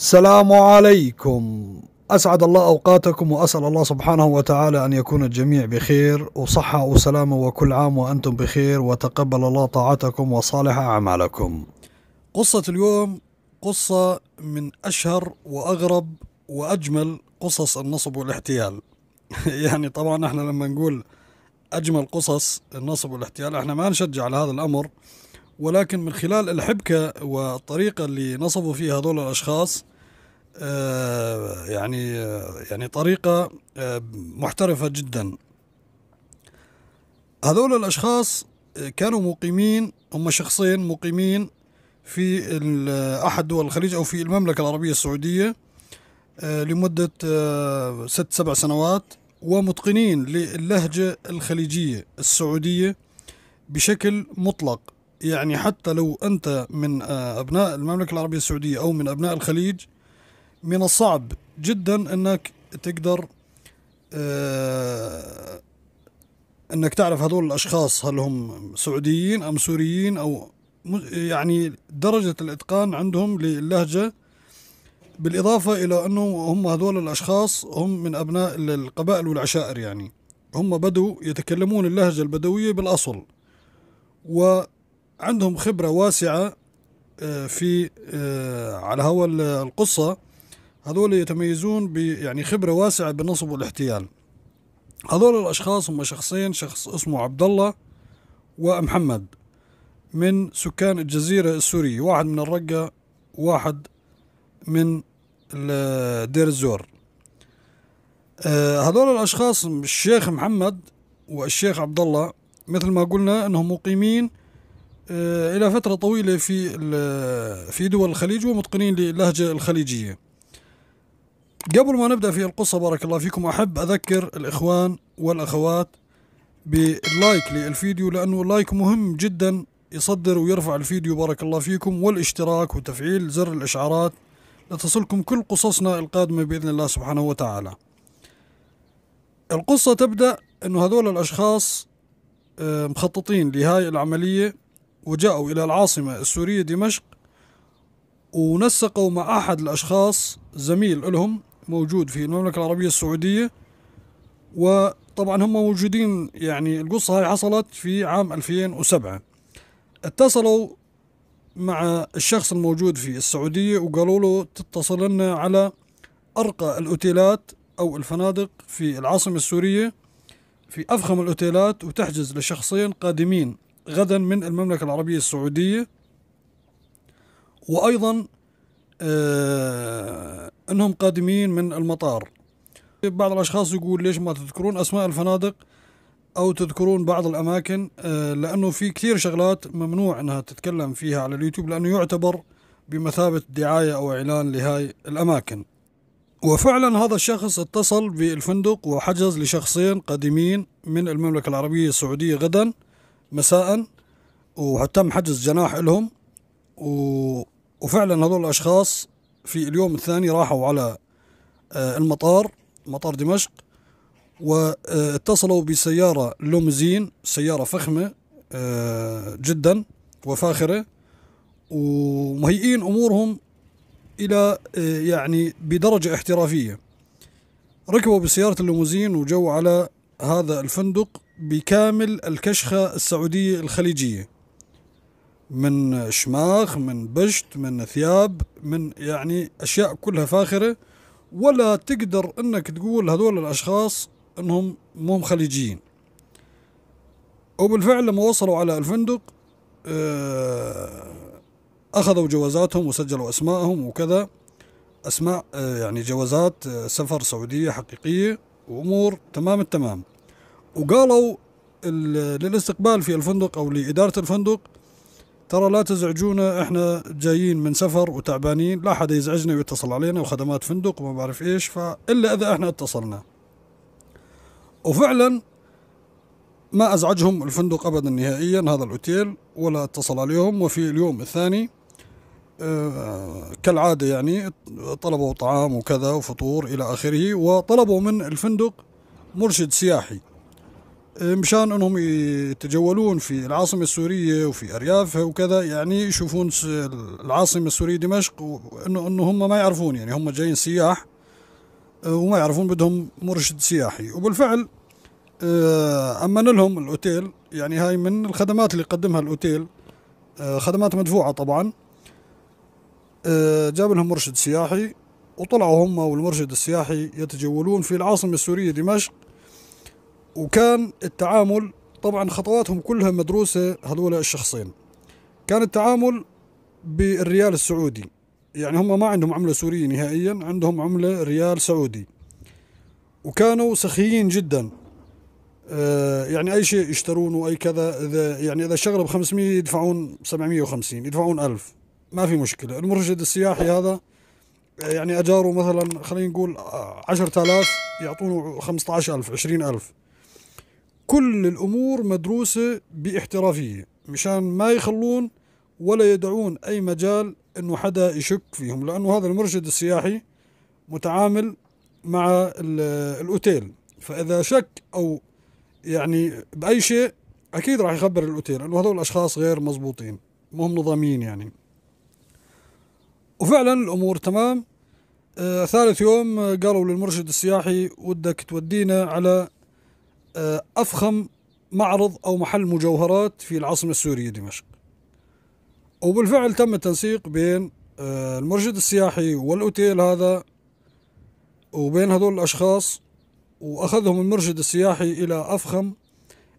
السلام عليكم أسعد الله أوقاتكم وأسأل الله سبحانه وتعالى أن يكون الجميع بخير وصحة وسلامة وكل عام وأنتم بخير وتقبل الله طاعتكم وصالح أعمالكم قصة اليوم قصة من أشهر وأغرب وأجمل قصص النصب والاحتيال يعني طبعا احنا لما نقول أجمل قصص النصب والاحتيال احنا ما نشجع على هذا الأمر ولكن من خلال الحبكة والطريقة اللي نصبوا فيها هذول الأشخاص آه، يعني آه، يعني طريقة آه، محترفة جدا هذول الأشخاص كانوا مقيمين هم شخصين مقيمين في أحد دول الخليج أو في المملكة العربية السعودية لمدة ست سبع سنوات ومتقنين للهجة الخليجية السعودية بشكل مطلق يعني حتى لو أنت من أبناء المملكة العربية السعودية أو من أبناء الخليج من الصعب جدا انك تقدر آه انك تعرف هذول الاشخاص هل هم سعوديين ام سوريين او يعني درجة الاتقان عندهم للهجة بالاضافة الى انه هم هذول الاشخاص هم من ابناء القبائل والعشائر يعني هم بدو يتكلمون اللهجة البدوية بالاصل وعندهم خبرة واسعة آه، في آه، على هوا القصة هذول يتميزون ب يعني خبرة واسعة بالنصب والاحتيال هذول الأشخاص هم شخصين شخص اسمه عبد الله ومحمد من سكان الجزيرة السورية واحد من الرقة واحد من دير الزور آه، هذول الأشخاص الشيخ محمد والشيخ عبد الله مثل ما قلنا أنهم مقيمين آه، إلى فترة طويلة في في دول الخليج ومتقنين للهجة الخليجية قبل ما نبدا في القصه بارك الله فيكم احب اذكر الاخوان والاخوات باللايك للفيديو لانه اللايك مهم جدا يصدر ويرفع الفيديو بارك الله فيكم والاشتراك وتفعيل زر الاشعارات لتصلكم كل قصصنا القادمه باذن الله سبحانه وتعالى. القصه تبدا انه هذول الاشخاص آه، مخططين لهاي العمليه وجاءوا الى العاصمه السوريه دمشق ونسقوا مع احد الاشخاص زميل لهم موجود في المملكة العربية السعودية وطبعا هم موجودين يعني القصة هاي حصلت في عام 2007 اتصلوا مع الشخص الموجود في السعودية وقالوا له تتصل لنا على أرقى الأوتيلات أو الفنادق في العاصمة السورية في أفخم الأوتيلات وتحجز لشخصين قادمين غدا من المملكة العربية السعودية وأيضا آه، أنهم قادمين من المطار بعض الأشخاص يقول ليش ما تذكرون أسماء الفنادق أو تذكرون بعض الأماكن آه، لأنه في كثير شغلات ممنوع أنها تتكلم فيها على اليوتيوب لأنه يعتبر بمثابة دعاية أو إعلان لهاي الأماكن وفعلا هذا الشخص اتصل بالفندق وحجز لشخصين قادمين من المملكة العربية السعودية غدا مساء وتم حجز جناح لهم و... وفعلا هذول الأشخاص في اليوم الثاني راحوا على آه، المطار مطار دمشق واتصلوا بسيارة لومزين سيارة فخمة آه، جدا وفاخرة ومهيئين أمورهم إلى آه، يعني بدرجة احترافية ركبوا بسيارة اللوموزين وجو على هذا الفندق بكامل الكشخة السعودية الخليجية من شماخ من بشت من ثياب من يعني أشياء كلها فاخرة ولا تقدر أنك تقول هذول الأشخاص أنهم مهم خليجيين وبالفعل لما وصلوا على الفندق آه، أخذوا جوازاتهم وسجلوا أسماءهم وكذا أسماء آه، يعني جوازات آه، سفر سعودية حقيقية وأمور تمام التمام وقالوا للاستقبال في الفندق أو لإدارة الفندق ترى لا تزعجونا احنا جايين من سفر وتعبانين لا حدا يزعجنا ويتصل علينا وخدمات فندق وما بعرف ايش فالا اذا احنا اتصلنا وفعلا ما ازعجهم الفندق ابدا نهائيا هذا الاوتيل ولا اتصل عليهم وفي اليوم الثاني آه، كالعاده يعني طلبوا طعام وكذا وفطور الى اخره وطلبوا من الفندق مرشد سياحي مشان انهم يتجولون في العاصمه السوريه وفي اريافها وكذا يعني يشوفون العاصمه السوريه دمشق وانه انه هم ما يعرفون يعني هم جايين سياح آه، وما يعرفون بدهم مرشد سياحي وبالفعل آه، امن لهم الاوتيل يعني هاي من الخدمات اللي قدمها الاوتيل آه، خدمات مدفوعه طبعا جاب لهم مرشد سياحي وطلعوا هم والمرشد السياحي يتجولون في العاصمه السوريه دمشق وكان التعامل طبعا خطواتهم كلها مدروسة هذول الشخصين كان التعامل بالريال السعودي يعني هم ما عندهم عملة سورية نهائيا عندهم عملة ريال سعودي وكانوا سخيين جدا آه، يعني أي شيء يشترونه أي كذا إذا يعني إذا شغلوا ب 500 يدفعون 750 يدفعون 1000 ما في مشكلة المرشد السياحي هذا يعني أجاره مثلا خلينا نقول 10000 يعطونه 15000 20000 كل الأمور مدروسة باحترافية مشان ما يخلون ولا يدعون أي مجال أنه حدا يشك فيهم لأنه هذا المرشد السياحي متعامل مع الأوتيل فإذا شك أو يعني بأي شيء أكيد راح يخبر الأوتيل أنه هذول الأشخاص غير مزبوطين مهم نظاميين يعني وفعلا الأمور تمام آه ثالث يوم قالوا للمرشد السياحي ودك تودينا على آه، أفخم معرض أو محل مجوهرات في العاصمة السورية دمشق وبالفعل تم التنسيق بين آه، المرشد السياحي والأوتيل هذا وبين هذول الأشخاص وأخذهم المرشد السياحي إلى أفخم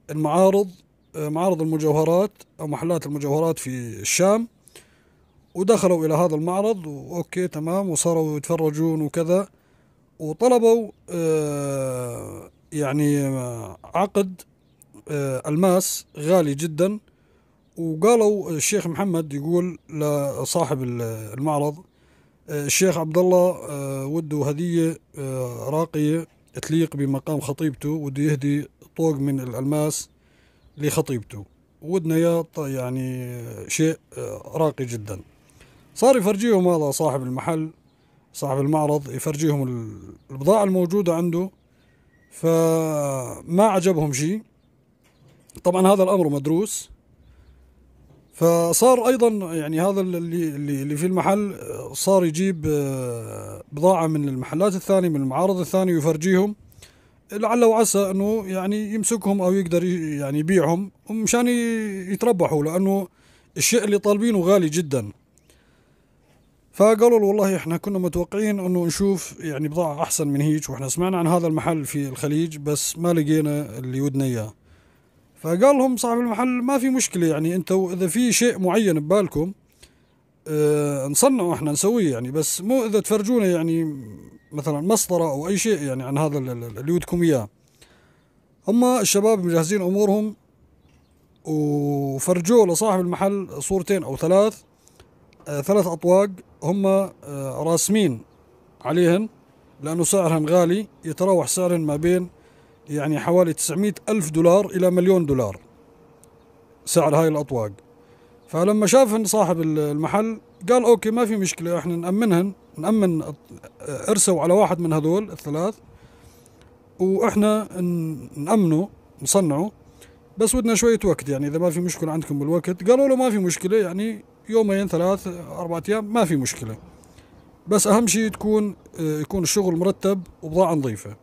المعارض آه، معارض المجوهرات أو محلات المجوهرات في الشام ودخلوا إلى هذا المعرض وأوكي تمام وصاروا يتفرجون وكذا وطلبوا يعني آه، عقد آه، الماس غالي جدا وقالوا آه، الشيخ محمد يقول لصاحب المعرض الشيخ عبد الله وده هدية راقية تليق بمقام خطيبته وده يهدي طوق من الألماس لخطيبته ودنا يا يعني شيء راقي جدا صار يفرجيهم هذا صاحب المحل صاحب المعرض يفرجيهم البضاعة الموجودة عنده فما عجبهم شيء طبعا هذا الامر مدروس فصار ايضا يعني هذا اللي اللي في المحل صار يجيب آه، بضاعه من المحلات الثانيه من المعارض الثانيه ويفرجيهم لعل وعسى انه يعني يمسكهم او يقدر يعني يبيعهم مشان يتربحوا لانه الشيء اللي طالبينه غالي جدا فقالوا له والله احنا كنا متوقعين انه نشوف يعني بضاعه احسن من هيج واحنا سمعنا عن هذا المحل في الخليج بس ما لقينا اللي ودنا اياه فقال لهم صاحب المحل ما في مشكله يعني انتوا اذا في شيء معين ببالكم اه نصنعه احنا نسويه يعني بس مو اذا تفرجونا يعني مثلا مسطره او اي شيء يعني عن هذا اللي ودكم اياه هم الشباب مجهزين امورهم وفرجوه لصاحب المحل صورتين او ثلاث آه، ثلاث أطواق هم آه، راسمين عليهن لأنه سعرهن غالي يتراوح سعرهن ما بين يعني حوالي 900 ألف دولار إلى مليون دولار سعر هاي الأطواق فلما شافهن صاحب المحل قال أوكي ما في مشكلة إحنا نأمنهن نأمن ارسوا على واحد من هذول الثلاث وإحنا نأمنه نصنعه بس ودنا شوية وقت يعني إذا ما في مشكلة عندكم بالوقت قالوا له ما في مشكلة يعني يومين ثلاث أربعة أيام ما في مشكلة بس أهم شيء تكون آه، يكون الشغل مرتب وبضاعة نظيفة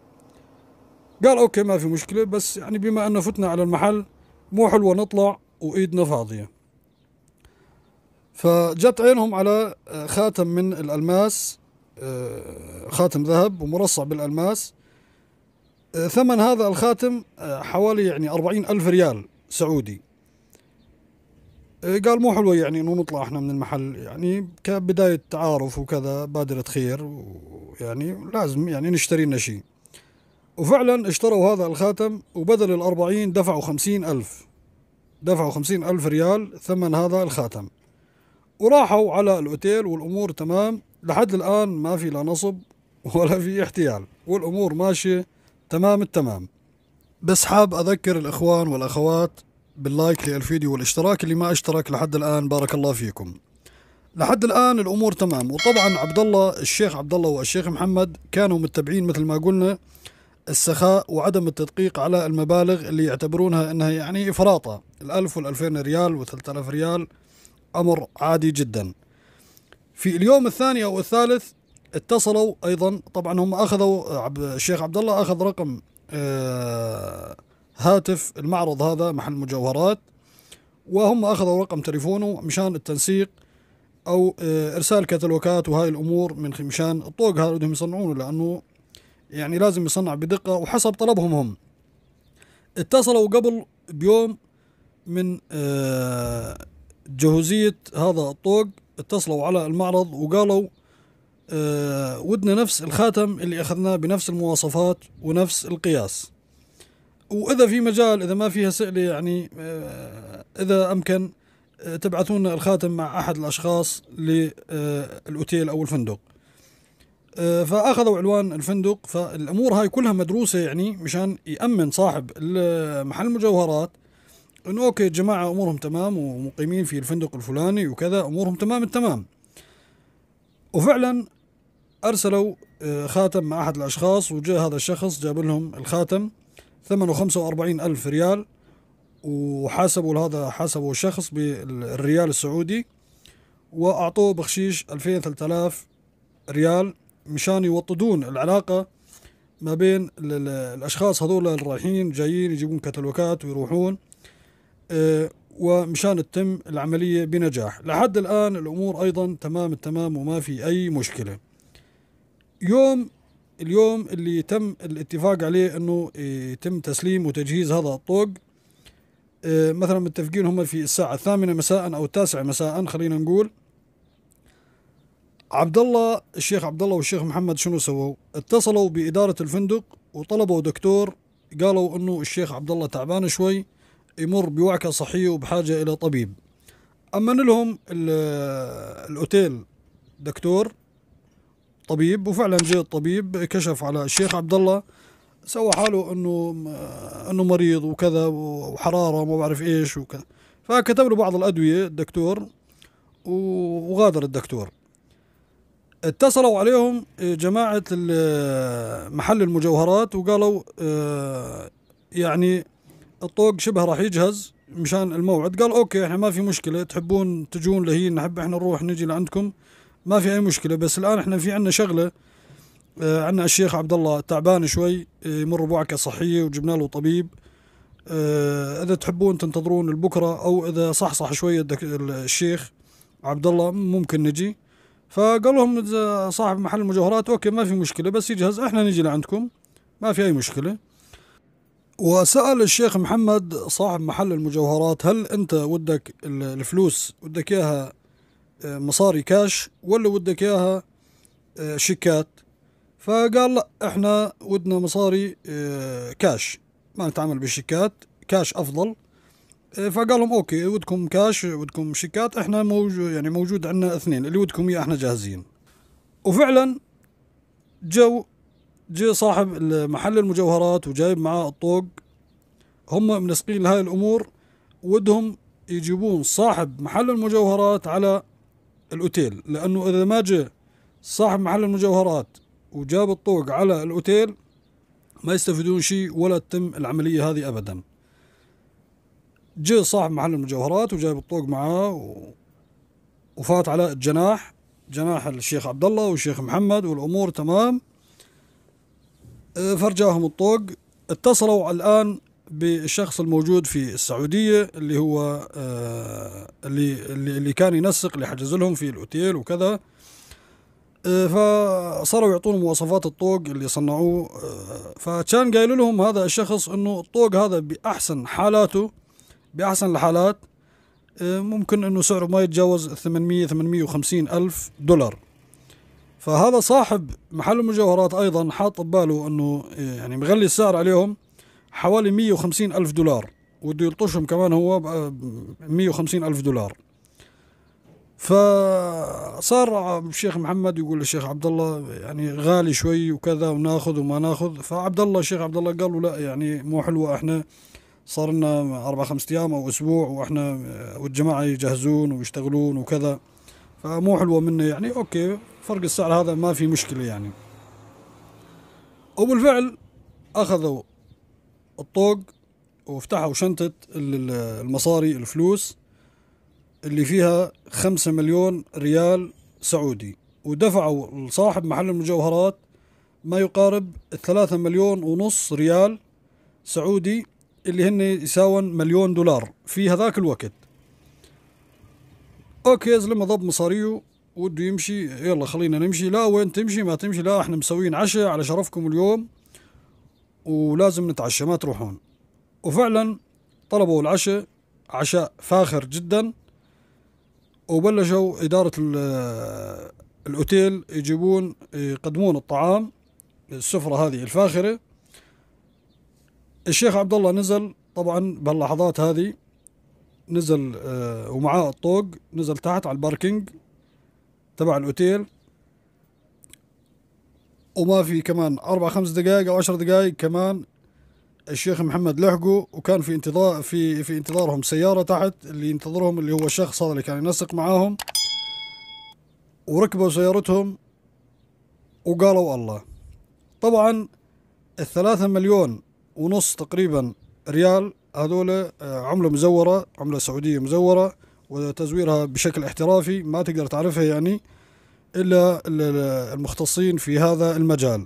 قال أوكي ما في مشكلة بس يعني بما أنه فتنا على المحل مو حلوة نطلع وإيدنا فاضية فجت عينهم على آه، خاتم من الألماس آه، خاتم ذهب ومرصع بالألماس ثمن هذا الخاتم حوالي يعني أربعين ألف ريال سعودي إيه، قال مو حلوه يعني انه نطلع احنا من المحل يعني كبدايه تعارف وكذا بادره خير يعني لازم يعني نشتري لنا شيء وفعلا اشتروا هذا الخاتم وبدل الأربعين دفعوا خمسين ألف دفعوا خمسين ألف ريال ثمن هذا الخاتم وراحوا على الأوتيل والأمور تمام لحد الآن ما في لا نصب ولا في احتيال والأمور ماشية تمام التمام بس حاب أذكر الإخوان والأخوات باللايك للفيديو والاشتراك اللي ما اشترك لحد الآن بارك الله فيكم لحد الآن الأمور تمام وطبعا عبد الله الشيخ عبد الله والشيخ محمد كانوا متبعين مثل ما قلنا السخاء وعدم التدقيق على المبالغ اللي يعتبرونها انها يعني افراطه الألف والألفين ريال و3000 ريال امر عادي جدا في اليوم الثاني او الثالث اتصلوا ايضا طبعا هم اخذوا الشيخ عبد الله اخذ رقم آه هاتف المعرض هذا محل مجوهرات وهم أخذوا رقم تليفونه مشان التنسيق أو آه، إرسال كتالوجات وهاي الأمور من مشان الطوق هذا بدهم يصنعونه لأنه يعني لازم يصنع بدقة وحسب طلبهم هم اتصلوا قبل بيوم من آه، جهوزية هذا الطوق اتصلوا على المعرض وقالوا آه، ودنا نفس الخاتم اللي أخذناه بنفس المواصفات ونفس القياس واذا في مجال اذا ما فيها سئله يعني آه، اذا امكن آه، تبعثون الخاتم مع احد الاشخاص للاوتيل آه، او الفندق فاخذوا عنوان الفندق فالامور هاي كلها مدروسه يعني مشان يامن صاحب محل المجوهرات انه اوكي الجماعه امورهم تمام ومقيمين في الفندق الفلاني وكذا امورهم تمام التمام وفعلا ارسلوا خاتم مع احد الاشخاص وجاء هذا الشخص جاب لهم الخاتم ثمنه 45 ألف ريال وحاسبوا هذا حاسبوا شخص بالريال السعودي وأعطوه بخشيش 2000 3000 ريال مشان يوطدون العلاقة ما بين الأشخاص هذول الرايحين جايين يجيبون كتالوجات ويروحون أه ومشان تتم العملية بنجاح لحد الآن الأمور أيضا تمام التمام وما في أي مشكلة يوم اليوم اللي تم الاتفاق عليه انه آه، يتم تسليم وتجهيز هذا الطوق آه، مثلا متفقين هم في الساعة الثامنة مساء أو التاسعة مساء خلينا نقول عبد الله الشيخ عبد الله والشيخ محمد شنو سووا؟ اتصلوا بإدارة الفندق وطلبوا دكتور قالوا انه الشيخ عبد الله تعبان شوي يمر بوعكة صحية وبحاجة إلى طبيب أمن لهم الأوتيل دكتور الطبيب وفعلا جاء الطبيب كشف على الشيخ عبد الله سوى حاله انه انه مريض وكذا وحراره وما بعرف ايش وكذا فكتب له بعض الادويه الدكتور وغادر الدكتور اتصلوا عليهم آه، جماعة آه، محل المجوهرات وقالوا آه، يعني الطوق شبه راح يجهز مشان الموعد قال اوكي احنا ما في مشكلة تحبون تجون لهي نحب احنا نروح نجي لعندكم ما في اي مشكله بس الان احنا في عندنا شغله آه عندنا الشيخ عبد الله تعبان شوي آه، يمر بوعكه صحيه وجبنا له طبيب آه اذا تحبون تنتظرون لبكره او اذا صحصح شويه الشيخ عبد الله ممكن نجي فقال لهم صاحب محل المجوهرات اوكي ما في مشكله بس يجهز احنا نجي لعندكم ما في اي مشكله وسأل الشيخ محمد صاحب محل المجوهرات هل أنت ودك الفلوس ودك إياها مصاري كاش ولا ودك اياها آه، شيكات فقال لا احنا ودنا مصاري آه، كاش ما نتعامل بالشيكات كاش افضل آه، فقال لهم اوكي ودكم كاش ودكم شيكات احنا موجود يعني موجود عندنا اثنين اللي ودكم اياه احنا جاهزين وفعلا جو جاء صاحب محل المجوهرات وجايب معاه الطوق هم منسقين لهاي الامور ودهم يجيبون صاحب محل المجوهرات على الاوتيل لانه اذا ما جاء صاحب محل المجوهرات وجاب الطوق على الاوتيل ما يستفيدون شيء ولا تتم العمليه هذه ابدا جاء صاحب محل المجوهرات وجاب الطوق معاه و... وفات على الجناح جناح الشيخ عبد الله والشيخ محمد والامور تمام آه، فرجاهم الطوق اتصلوا الان بالشخص الموجود في السعودية اللي هو آه، اللي اللي كان ينسق اللي حجز لهم في الأوتيل وكذا آه، فصاروا يعطون مواصفات الطوق اللي صنعوه آه، فكان قايل لهم هذا الشخص انه الطوق هذا باحسن حالاته باحسن الحالات ممكن انه سعره ما يتجاوز 800 850 الف دولار فهذا صاحب محل المجوهرات ايضا حاط بباله انه يعني مغلي السعر عليهم حوالي 150 ألف دولار وده يلطشهم كمان هو 150 ألف دولار فصار الشيخ محمد يقول للشيخ عبد الله يعني غالي شوي وكذا وناخذ وما ناخذ فعبد الله الشيخ عبد الله قال له لا يعني مو حلوه احنا صار لنا اربع خمس ايام او اسبوع واحنا والجماعه يجهزون ويشتغلون وكذا فمو حلوه منه يعني اوكي فرق السعر هذا ما في مشكله يعني وبالفعل اخذوا الطوق وفتحوا شنطة المصاري الفلوس اللي فيها خمسة مليون ريال سعودي ودفعوا لصاحب محل المجوهرات ما يقارب الثلاثة مليون ونص ريال سعودي اللي هن يساون مليون دولار في هذاك الوقت اوكي يا زلمه ضب مصاريه وده يمشي يلا خلينا نمشي لا وين تمشي ما تمشي لا احنا مسويين عشاء على شرفكم اليوم ولازم نتعشى ما تروحون وفعلا طلبوا العشاء عشاء فاخر جدا وبلشوا إدارة الأوتيل يجيبون يقدمون الطعام السفرة هذه الفاخرة الشيخ عبد الله نزل طبعا بهاللحظات هذه نزل آه، ومعاه الطوق نزل تحت على الباركينج تبع الأوتيل وما في كمان أربع خمس دقائق أو عشر دقائق كمان الشيخ محمد لحقوا وكان في انتظار في في انتظارهم سيارة تحت اللي ينتظرهم اللي هو الشخص هذا اللي يعني كان ينسق معاهم وركبوا سيارتهم وقالوا الله طبعا الثلاثة مليون ونص تقريبا ريال هذول آه، عملة مزورة عملة سعودية مزورة وتزويرها بشكل احترافي ما تقدر تعرفها يعني إلى المختصين في هذا المجال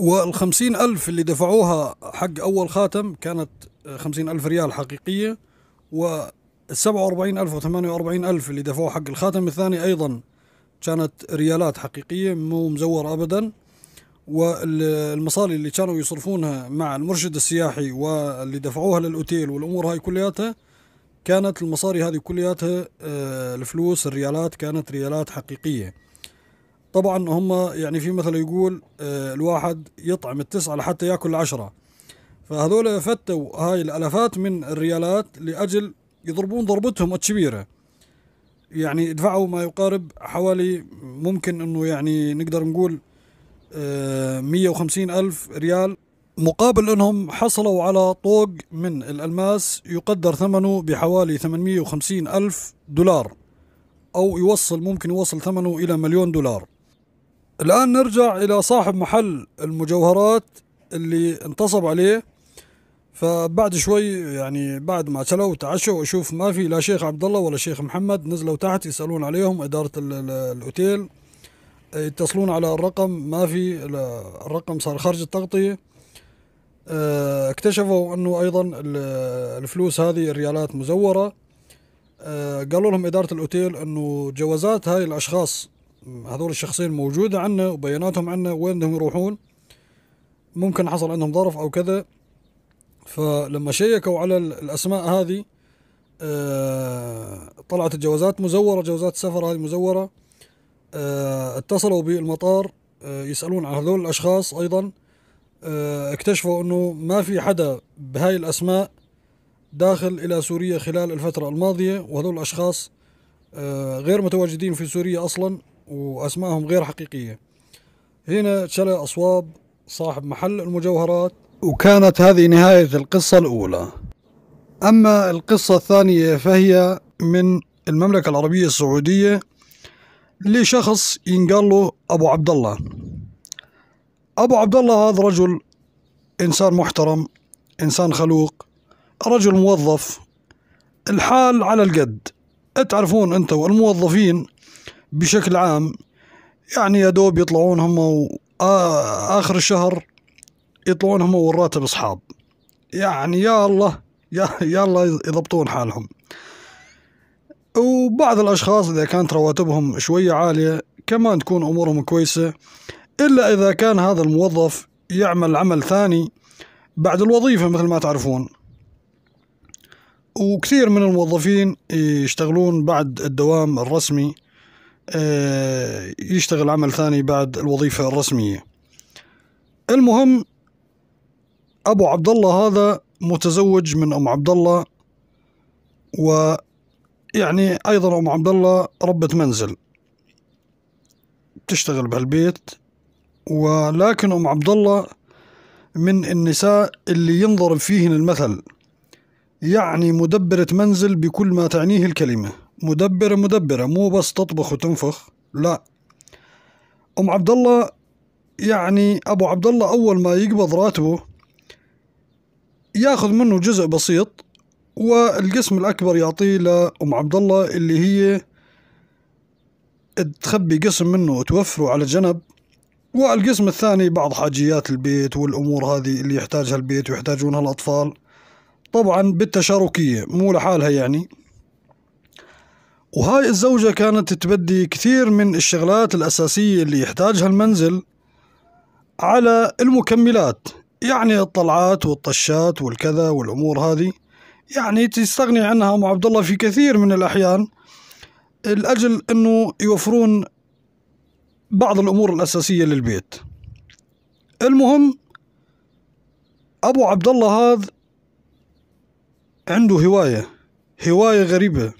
والخمسين ألف اللي دفعوها حق أول خاتم كانت خمسين ألف ريال حقيقية والسبعة وأربعين ألف وثمانية وأربعين ألف اللي دفعوه حق الخاتم الثاني أيضا كانت ريالات حقيقية مو مزورة أبدا والمصاري اللي كانوا يصرفونها مع المرشد السياحي واللي دفعوها للأوتيل والأمور هاي كلياتها كانت المصاري هذه كلياتها آه، الفلوس الريالات كانت ريالات حقيقية طبعا هم يعني في مثل يقول آه، الواحد يطعم التسعة لحتى يأكل العشرة فهذول فتوا هاي الألفات من الريالات لأجل يضربون ضربتهم الكبيرة يعني دفعوا ما يقارب حوالي ممكن أنه يعني نقدر نقول 150 آه، ألف ريال مقابل أنهم حصلوا على طوق من الألماس يقدر ثمنه بحوالي 850 ألف دولار أو يوصل ممكن يوصل ثمنه إلى مليون دولار الآن نرجع إلى صاحب محل المجوهرات اللي انتصب عليه فبعد شوي يعني بعد ما اكلوا وتعشوا واشوف ما في لا شيخ عبد الله ولا شيخ محمد نزلوا تحت يسالون عليهم اداره الاوتيل يتصلون على الرقم ما في الرقم صار خارج التغطيه آه، اكتشفوا انه ايضا الفلوس هذه الريالات مزوره آه، قالوا لهم اداره الاوتيل انه جوازات هاي الاشخاص هذول الشخصين موجوده عنا وبياناتهم عنا وين بدهم يروحون ممكن حصل عندهم ظرف او كذا فلما شيكوا على الاسماء هذه آه، طلعت الجوازات مزوره جوازات السفر هذه مزوره اتصلوا بالمطار يسالون عن هذول الاشخاص ايضا آه، اكتشفوا انه ما في حدا بهاي الاسماء داخل الى سوريا خلال الفترة الماضية وهذول الاشخاص آه، غير متواجدين في سوريا اصلا واسمائهم غير حقيقية هنا تشلى اصواب صاحب محل المجوهرات وكانت هذه نهاية القصة الاولى اما القصة الثانية فهي من المملكة العربية السعودية لشخص ينقال له ابو عبد الله أبو عبد الله هذا رجل إنسان محترم إنسان خلوق رجل موظف الحال على القد تعرفون أنتوا الموظفين بشكل عام يعني يا دوب يطلعون هم آخر الشهر يطلعون هم والراتب أصحاب يعني يا الله يا, يا الله يضبطون حالهم وبعض الأشخاص إذا كانت رواتبهم شوية عالية كمان تكون أمورهم كويسة إلا إذا كان هذا الموظف يعمل عمل ثاني بعد الوظيفة مثل ما تعرفون وكثير من الموظفين يشتغلون بعد الدوام الرسمي آه، يشتغل عمل ثاني بعد الوظيفة الرسمية المهم أبو عبد الله هذا متزوج من أم عبد الله ويعني أيضا أم عبد الله ربة منزل تشتغل بهالبيت ولكن أم عبد الله من النساء اللي ينضرب فيهن المثل يعني مدبرة منزل بكل ما تعنيه الكلمة مدبرة مدبرة مو بس تطبخ وتنفخ لا أم عبد الله يعني أبو عبد الله أول ما يقبض راتبه ياخذ منه جزء بسيط والقسم الأكبر يعطيه لأم عبد الله اللي هي تخبي قسم منه وتوفره على جنب والقسم الثاني بعض حاجيات البيت والأمور هذه اللي يحتاجها البيت ويحتاجونها الأطفال طبعا بالتشاركية مو لحالها يعني وهاي الزوجة كانت تبدي كثير من الشغلات الأساسية اللي يحتاجها المنزل على المكملات يعني الطلعات والطشات والكذا والأمور هذه يعني تستغني عنها أم عبد الله في كثير من الأحيان الأجل أنه يوفرون بعض الأمور الأساسية للبيت المهم أبو عبد الله هذا عنده هواية هواية غريبة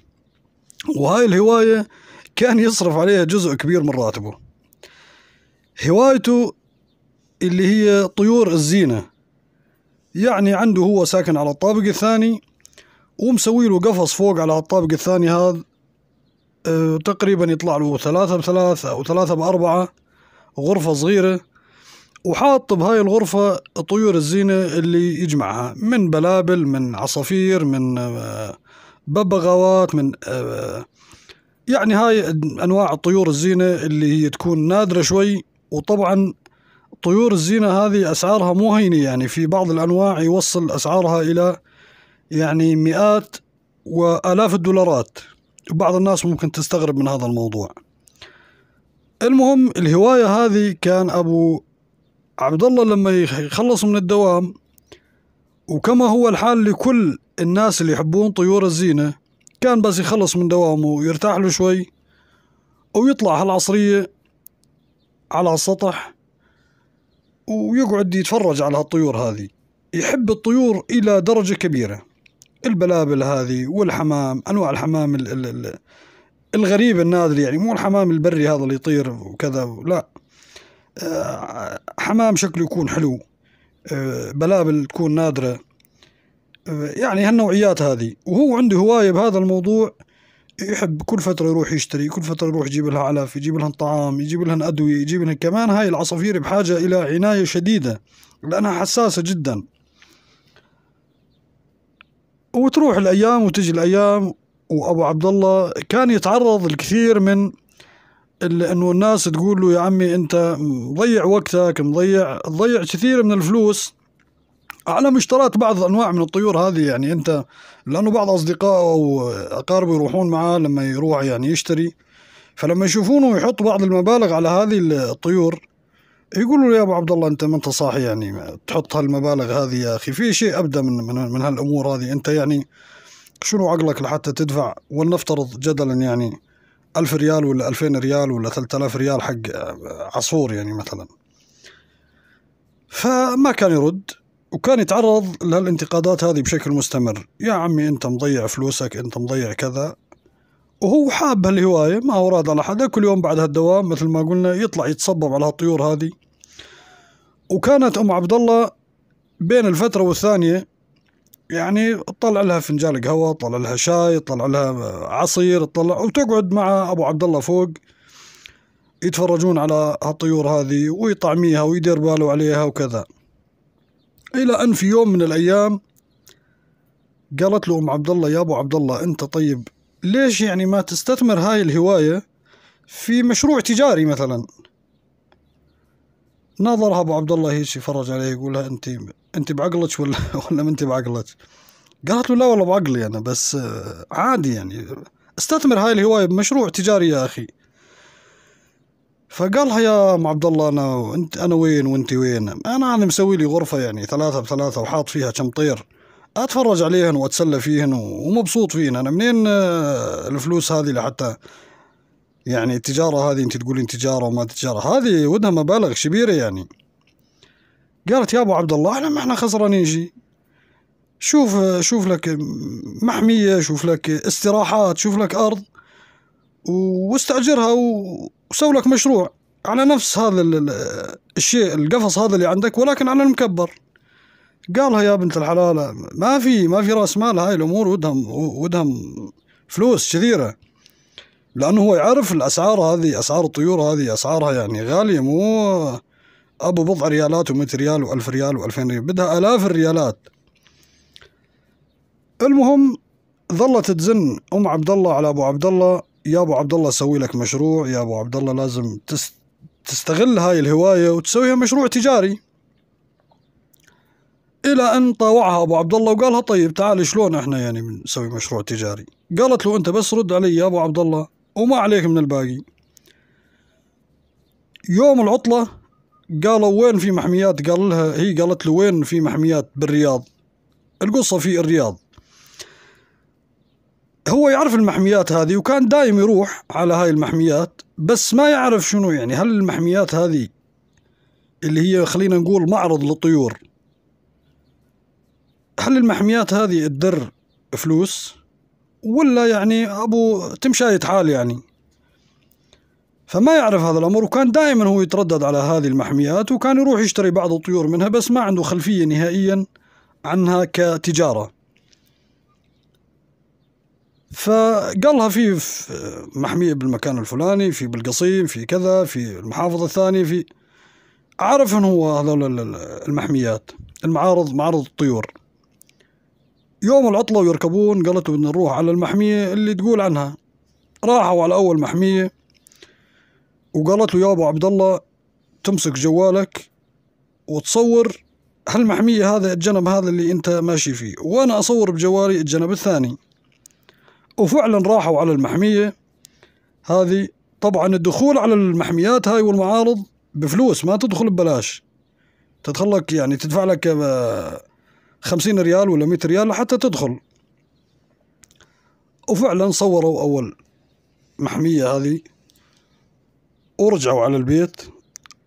وهاي الهواية كان يصرف عليها جزء كبير من راتبه هوايته اللي هي طيور الزينة يعني عنده هو ساكن على الطابق الثاني ومسوي له قفص فوق على الطابق الثاني هذا آه، تقريبا يطلع له ثلاثة بثلاثة أو ثلاثة بأربعة غرفة صغيرة وحاط بهاي الغرفة طيور الزينة اللي يجمعها من بلابل من عصافير من آه، ببغاوات من آه، يعني هاي أنواع الطيور الزينة اللي هي تكون نادرة شوي وطبعا طيور الزينة هذه أسعارها مو هينة يعني في بعض الأنواع يوصل أسعارها إلى يعني مئات وآلاف الدولارات بعض الناس ممكن تستغرب من هذا الموضوع المهم الهواية هذه كان أبو عبد الله لما يخلص من الدوام وكما هو الحال لكل الناس اللي يحبون طيور الزينة كان بس يخلص من دوامه ويرتاح له شوي ويطلع هالعصرية على السطح ويقعد يتفرج على هالطيور هذه يحب الطيور إلى درجة كبيرة البلابل هذه والحمام انواع الحمام ال ال الـ الغريب النادر يعني مو الحمام البري هذا اللي يطير وكذا لا آه، حمام شكله يكون حلو آه، بلابل تكون نادرة آه، يعني هالنوعيات هذه وهو عنده هواية بهذا الموضوع يحب كل فترة يروح يشتري كل فترة يروح يجيب لها علف يجيب لها طعام يجيب لها أدوية يجيب لها كمان هاي العصافير بحاجة إلى عناية شديدة لأنها حساسة جداً وتروح الايام وتجي الايام وابو عبد الله كان يتعرض الكثير من انه الناس تقول له يا عمي انت مضيع وقتك مضيع تضيع كثير من الفلوس على مشترات بعض انواع من الطيور هذه يعني انت لانه بعض اصدقائه او اقاربه يروحون معاه لما يروح يعني يشتري فلما يشوفونه يحط بعض المبالغ على هذه الطيور يقولوا يا ابو عبد الله انت ما انت صاحي يعني تحط هالمبالغ هذه يا اخي في شيء ابدا من من, من هالامور هذه انت يعني شنو عقلك لحتى تدفع ولنفترض جدلا يعني ألف ريال ولا ألفين ريال ولا ثلاثة آلاف ريال حق عصفور يعني مثلا فما كان يرد وكان يتعرض لهالانتقادات هذه بشكل مستمر يا عمي أنت مضيع فلوسك أنت مضيع كذا وهو حاب هالهواية ما هو راد على حدا كل يوم بعد هالدوام مثل ما قلنا يطلع يتصبب على هالطيور هذه وكانت أم عبد الله بين الفترة والثانية يعني طلع لها فنجان قهوة طلع لها شاي طلع لها عصير طلع وتقعد مع أبو عبد الله فوق يتفرجون على هالطيور هذه ويطعميها ويدير باله عليها وكذا إلى أن في يوم من الأيام قالت له أم عبد الله يا أبو عبد الله أنت طيب ليش يعني ما تستثمر هاي الهواية في مشروع تجاري مثلا نظرها ابو عبد الله هيك يفرج عليه يقول لها انت انت بعقلك ولا ولا ما انت بعقلك؟ قالت له لا والله بعقلي انا بس آه، عادي يعني استثمر هاي الهوايه بمشروع تجاري يا اخي. فقال لها يا ام عبد الله انا انت انا وين وانت وين؟ انا انا مسوي لي غرفه يعني ثلاثه بثلاثه وحاط فيها كم طير اتفرج عليهن واتسلى فيهن ومبسوط فيهن انا منين آه، الفلوس هذه لحتى يعني التجارة هذه أنت تقولين تجارة وما تجارة هذه ودها مبالغ كبيرة يعني قالت يا أبو عبد الله إحنا ما إحنا خسرانين شيء شوف شوف لك محمية شوف لك استراحات شوف لك أرض واستأجرها وسوي لك مشروع على نفس هذا الشيء القفص هذا اللي عندك ولكن على المكبر قالها يا بنت الحلال ما في ما في راس مال هاي الامور ودهم ودهم فلوس كثيره لانه هو يعرف الاسعار هذه اسعار الطيور هذه اسعارها يعني غاليه مو ابو بضع ريالات و100 ريال و1000 ريال و2000 ريال بدها الاف الريالات المهم ظلت تزن ام عبد الله على ابو عبد الله يا ابو عبد الله سوي لك مشروع يا ابو عبد الله لازم تستغل هاي الهوايه وتسويها مشروع تجاري الى ان طاوعها ابو عبد الله وقالها طيب تعال شلون احنا يعني بنسوي مشروع تجاري قالت له انت بس رد علي يا ابو عبد الله وما عليك من الباقي يوم العطلة قالوا وين في محميات قال لها هي قالت له وين في محميات بالرياض القصة في الرياض هو يعرف المحميات هذه وكان دايم يروح على هاي المحميات بس ما يعرف شنو يعني هل المحميات هذه اللي هي خلينا نقول معرض للطيور هل المحميات هذه تدر فلوس ولا يعني ابو تمشاية حال يعني فما يعرف هذا الامر وكان دائما هو يتردد على هذه المحميات وكان يروح يشتري بعض الطيور منها بس ما عنده خلفيه نهائيا عنها كتجاره فقالها في محمية بالمكان الفلاني في بالقصيم في كذا في المحافظة الثانية في عرف ان هو هذول المحميات المعارض معارض الطيور يوم العطلة ويركبون قالت بدنا نروح على المحمية اللي تقول عنها راحوا على أول محمية وقالت له يا أبو عبد الله تمسك جوالك وتصور هالمحمية هذا الجنب هذا اللي أنت ماشي فيه وأنا أصور بجوالي الجنب الثاني وفعلا راحوا على المحمية هذه طبعا الدخول على المحميات هاي والمعارض بفلوس ما تدخل ببلاش تدخل لك يعني تدفع لك آه، خمسين ريال ولا مئة ريال لحتى تدخل وفعلا صوروا أول محمية هذه ورجعوا على البيت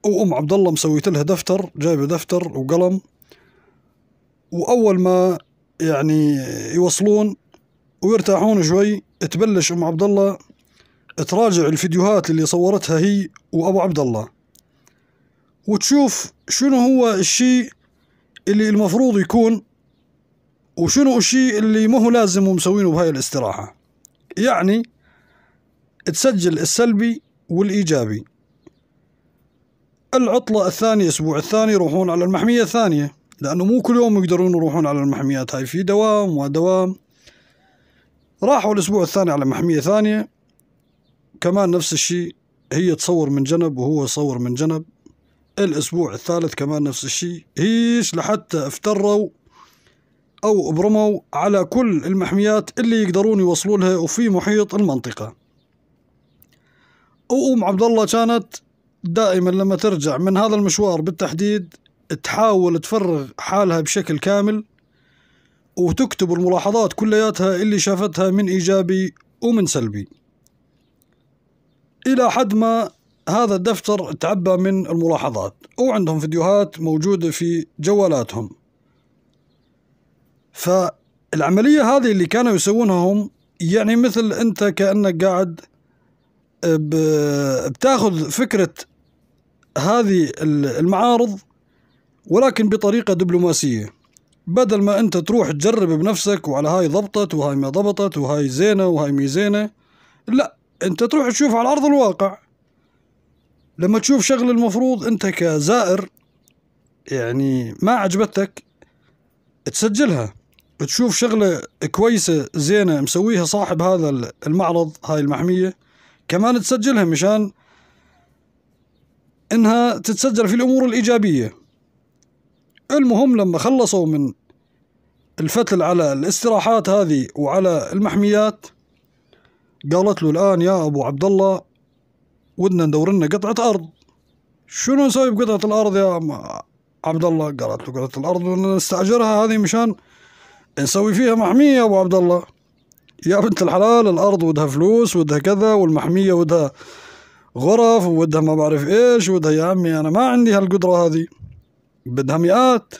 وأم عبد الله مسويت لها دفتر جايبة دفتر وقلم وأول ما يعني يوصلون ويرتاحون شوي تبلش أم عبد الله تراجع الفيديوهات اللي صورتها هي وأبو عبد الله وتشوف شنو هو الشيء اللي المفروض يكون وشنو الشيء اللي ما هو لازم ومسوينه بهاي الاستراحة يعني تسجل السلبي والإيجابي العطلة الثانية الأسبوع الثاني يروحون على المحمية الثانية لأنه مو كل يوم يقدرون يروحون على المحميات هاي في دوام ودوام راحوا الأسبوع الثاني على محمية ثانية كمان نفس الشيء هي تصور من جنب وهو يصور من جنب الأسبوع الثالث كمان نفس الشيء هيش لحتى افتروا أو ابرموا على كل المحميات اللي يقدرون يوصلوا لها وفي محيط المنطقة وأم عبد الله كانت دائما لما ترجع من هذا المشوار بالتحديد تحاول تفرغ حالها بشكل كامل وتكتب الملاحظات كلياتها اللي شافتها من إيجابي ومن سلبي إلى حد ما هذا الدفتر تعبى من الملاحظات وعندهم فيديوهات موجودة في جوالاتهم فالعملية هذه اللي كانوا يسوونها هم يعني مثل أنت كأنك قاعد آه، بتاخذ فكرة هذه المعارض ولكن بطريقة دبلوماسية بدل ما أنت تروح تجرب بنفسك وعلى هاي ضبطت وهاي ما ضبطت وهاي زينة وهاي مي زينة لا أنت تروح تشوف على أرض الواقع لما تشوف شغله المفروض انت كزائر يعني ما عجبتك تسجلها تشوف شغلة كويسة زينة مسويها صاحب هذا المعرض هاي المحمية كمان تسجلها مشان انها تتسجل في الامور الايجابية المهم لما خلصوا من الفتل على الاستراحات هذه وعلى المحميات قالت له الان يا ابو عبد الله ودنا ندور لنا قطعة أرض شنو نسوي بقطعة الأرض يا عبد الله قالت له قطعة الأرض نستأجرها هذه مشان نسوي فيها محمية يا أبو عبد الله يا بنت الحلال الأرض ودها فلوس ودها كذا والمحمية ودها غرف ودها ما بعرف إيش ودها يا عمي أنا ما عندي هالقدرة هذه بدها مئات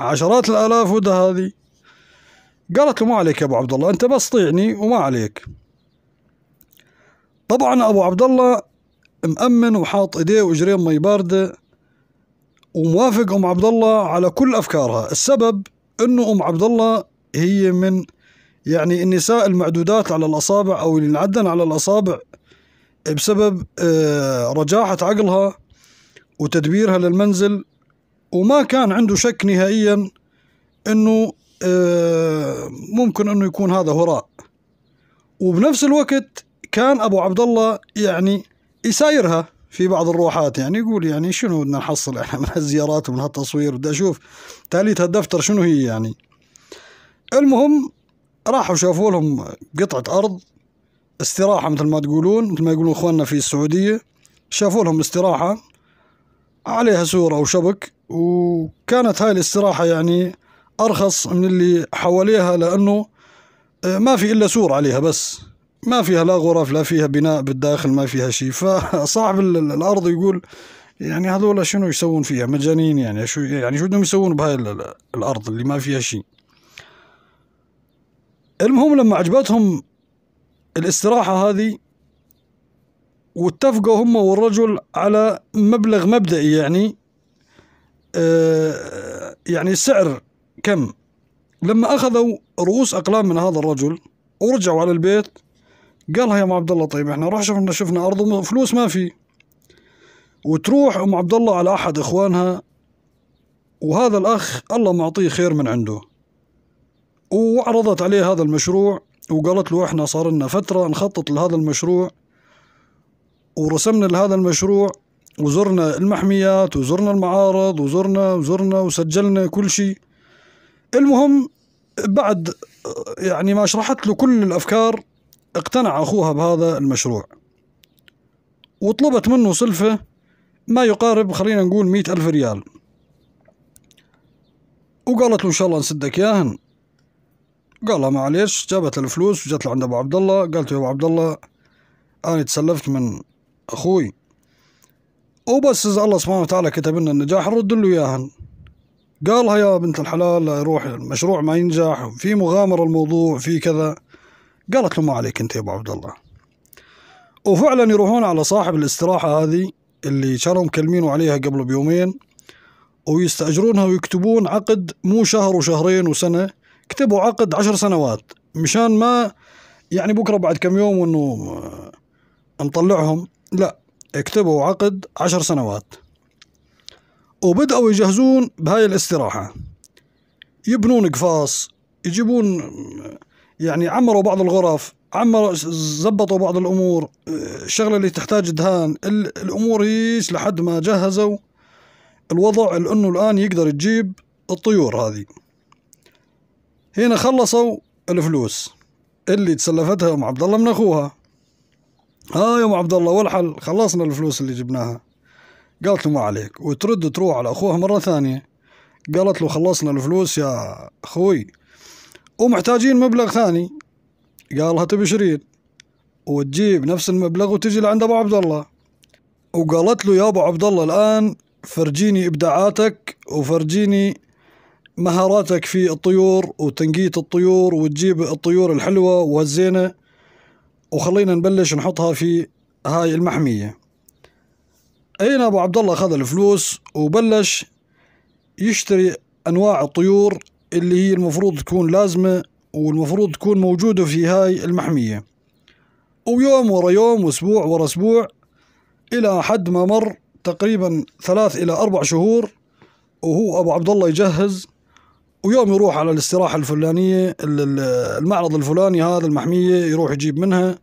عشرات الآلاف ودها هذه قالت له ما عليك يا أبو عبد الله أنت بس طيعني وما عليك طبعا أبو عبد الله مأمن وحاط ايديه واجريه مي بارده وموافق ام عبد الله على كل افكارها، السبب انه ام عبد الله هي من يعني النساء المعدودات على الاصابع او اللي نعدن على الاصابع بسبب آه، رجاحة عقلها وتدبيرها للمنزل وما كان عنده شك نهائيا انه آه، ممكن انه يكون هذا هراء وبنفس الوقت كان ابو عبد الله يعني يسايرها في بعض الروحات يعني يقول يعني شنو بدنا نحصل احنا من هالزيارات ومن هالتصوير بدي اشوف تاليت هالدفتر شنو هي يعني المهم راحوا شافوا لهم قطعة أرض استراحة مثل ما تقولون مثل ما يقولون إخواننا في السعودية شافوا لهم استراحة عليها سور أو شبك وكانت هاي الاستراحة يعني أرخص من اللي حواليها لأنه آه، ما في إلا سور عليها بس ما فيها لا غرف لا فيها بناء بالداخل ما فيها شيء فصاحب الارض يقول يعني هذول شنو يسوون فيها مجانين يعني شو يعني شو بدهم يسوون بهاي الارض اللي ما فيها شيء المهم لما عجبتهم الاستراحة هذه واتفقوا هم والرجل على مبلغ مبدئي يعني آه يعني سعر كم لما أخذوا رؤوس أقلام من هذا الرجل ورجعوا على البيت قالها يا ام عبد الله طيب احنا روح شفنا شفنا ارض فلوس ما في وتروح ام عبد الله على احد اخوانها وهذا الاخ الله معطيه خير من عنده وعرضت عليه هذا المشروع وقالت له احنا صار لنا فتره نخطط لهذا المشروع ورسمنا لهذا المشروع وزرنا المحميات وزرنا المعارض وزرنا وزرنا وسجلنا كل شيء المهم بعد يعني ما شرحت له كل الافكار اقتنع أخوها بهذا المشروع وطلبت منه سلفة ما يقارب خلينا نقول مئة ألف ريال وقالت له إن شاء الله نسدك إياهن قال لها معليش جابت الفلوس وجت لعند أبو عبد الله قالت له يا أبو عبد الله أنا تسلفت من أخوي وبس إذا الله سبحانه وتعالى كتب لنا النجاح نرد له إياهن قالها يا بنت الحلال روح المشروع ما ينجح في مغامرة الموضوع في كذا قالت له ما عليك انت يا ابو عبد الله وفعلا يروحون على صاحب الاستراحه هذه اللي كانوا مكلمينه عليها قبل بيومين ويستأجرونها ويكتبون عقد مو شهر وشهرين وسنة كتبوا عقد عشر سنوات مشان ما يعني بكرة بعد كم يوم وانه نطلعهم لا اكتبوا عقد عشر سنوات وبدأوا يجهزون بهاي الاستراحة يبنون قفاص يجيبون يعني عمروا بعض الغرف عمروا زبطوا بعض الامور الشغله اللي تحتاج دهان الامور هيش لحد ما جهزوا الوضع لانه الان يقدر تجيب الطيور هذه هنا خلصوا الفلوس اللي تسلفتها ام عبد الله من اخوها ها آه يا ام عبد الله والحل خلصنا الفلوس اللي جبناها قالت له ما عليك وترد تروح على اخوها مره ثانيه قالت له خلصنا الفلوس يا اخوي ومحتاجين مبلغ ثاني قالها تبي شريط وتجيب نفس المبلغ وتجي لعند ابو عبد الله وقالت له يا ابو عبد الله الان فرجيني ابداعاتك وفرجيني مهاراتك في الطيور وتنقية الطيور وتجيب الطيور الحلوة والزينة وخلينا نبلش نحطها في هاي المحمية أين أبو عبد الله خذ الفلوس وبلش يشتري أنواع الطيور اللي هي المفروض تكون لازمة والمفروض تكون موجودة في هاي المحمية ويوم ورا يوم واسبوع ورا اسبوع الى حد ما مر تقريبا ثلاث الى اربع شهور وهو ابو عبد الله يجهز ويوم يروح على الاستراحة الفلانية المعرض الفلاني هذا المحمية يروح يجيب منها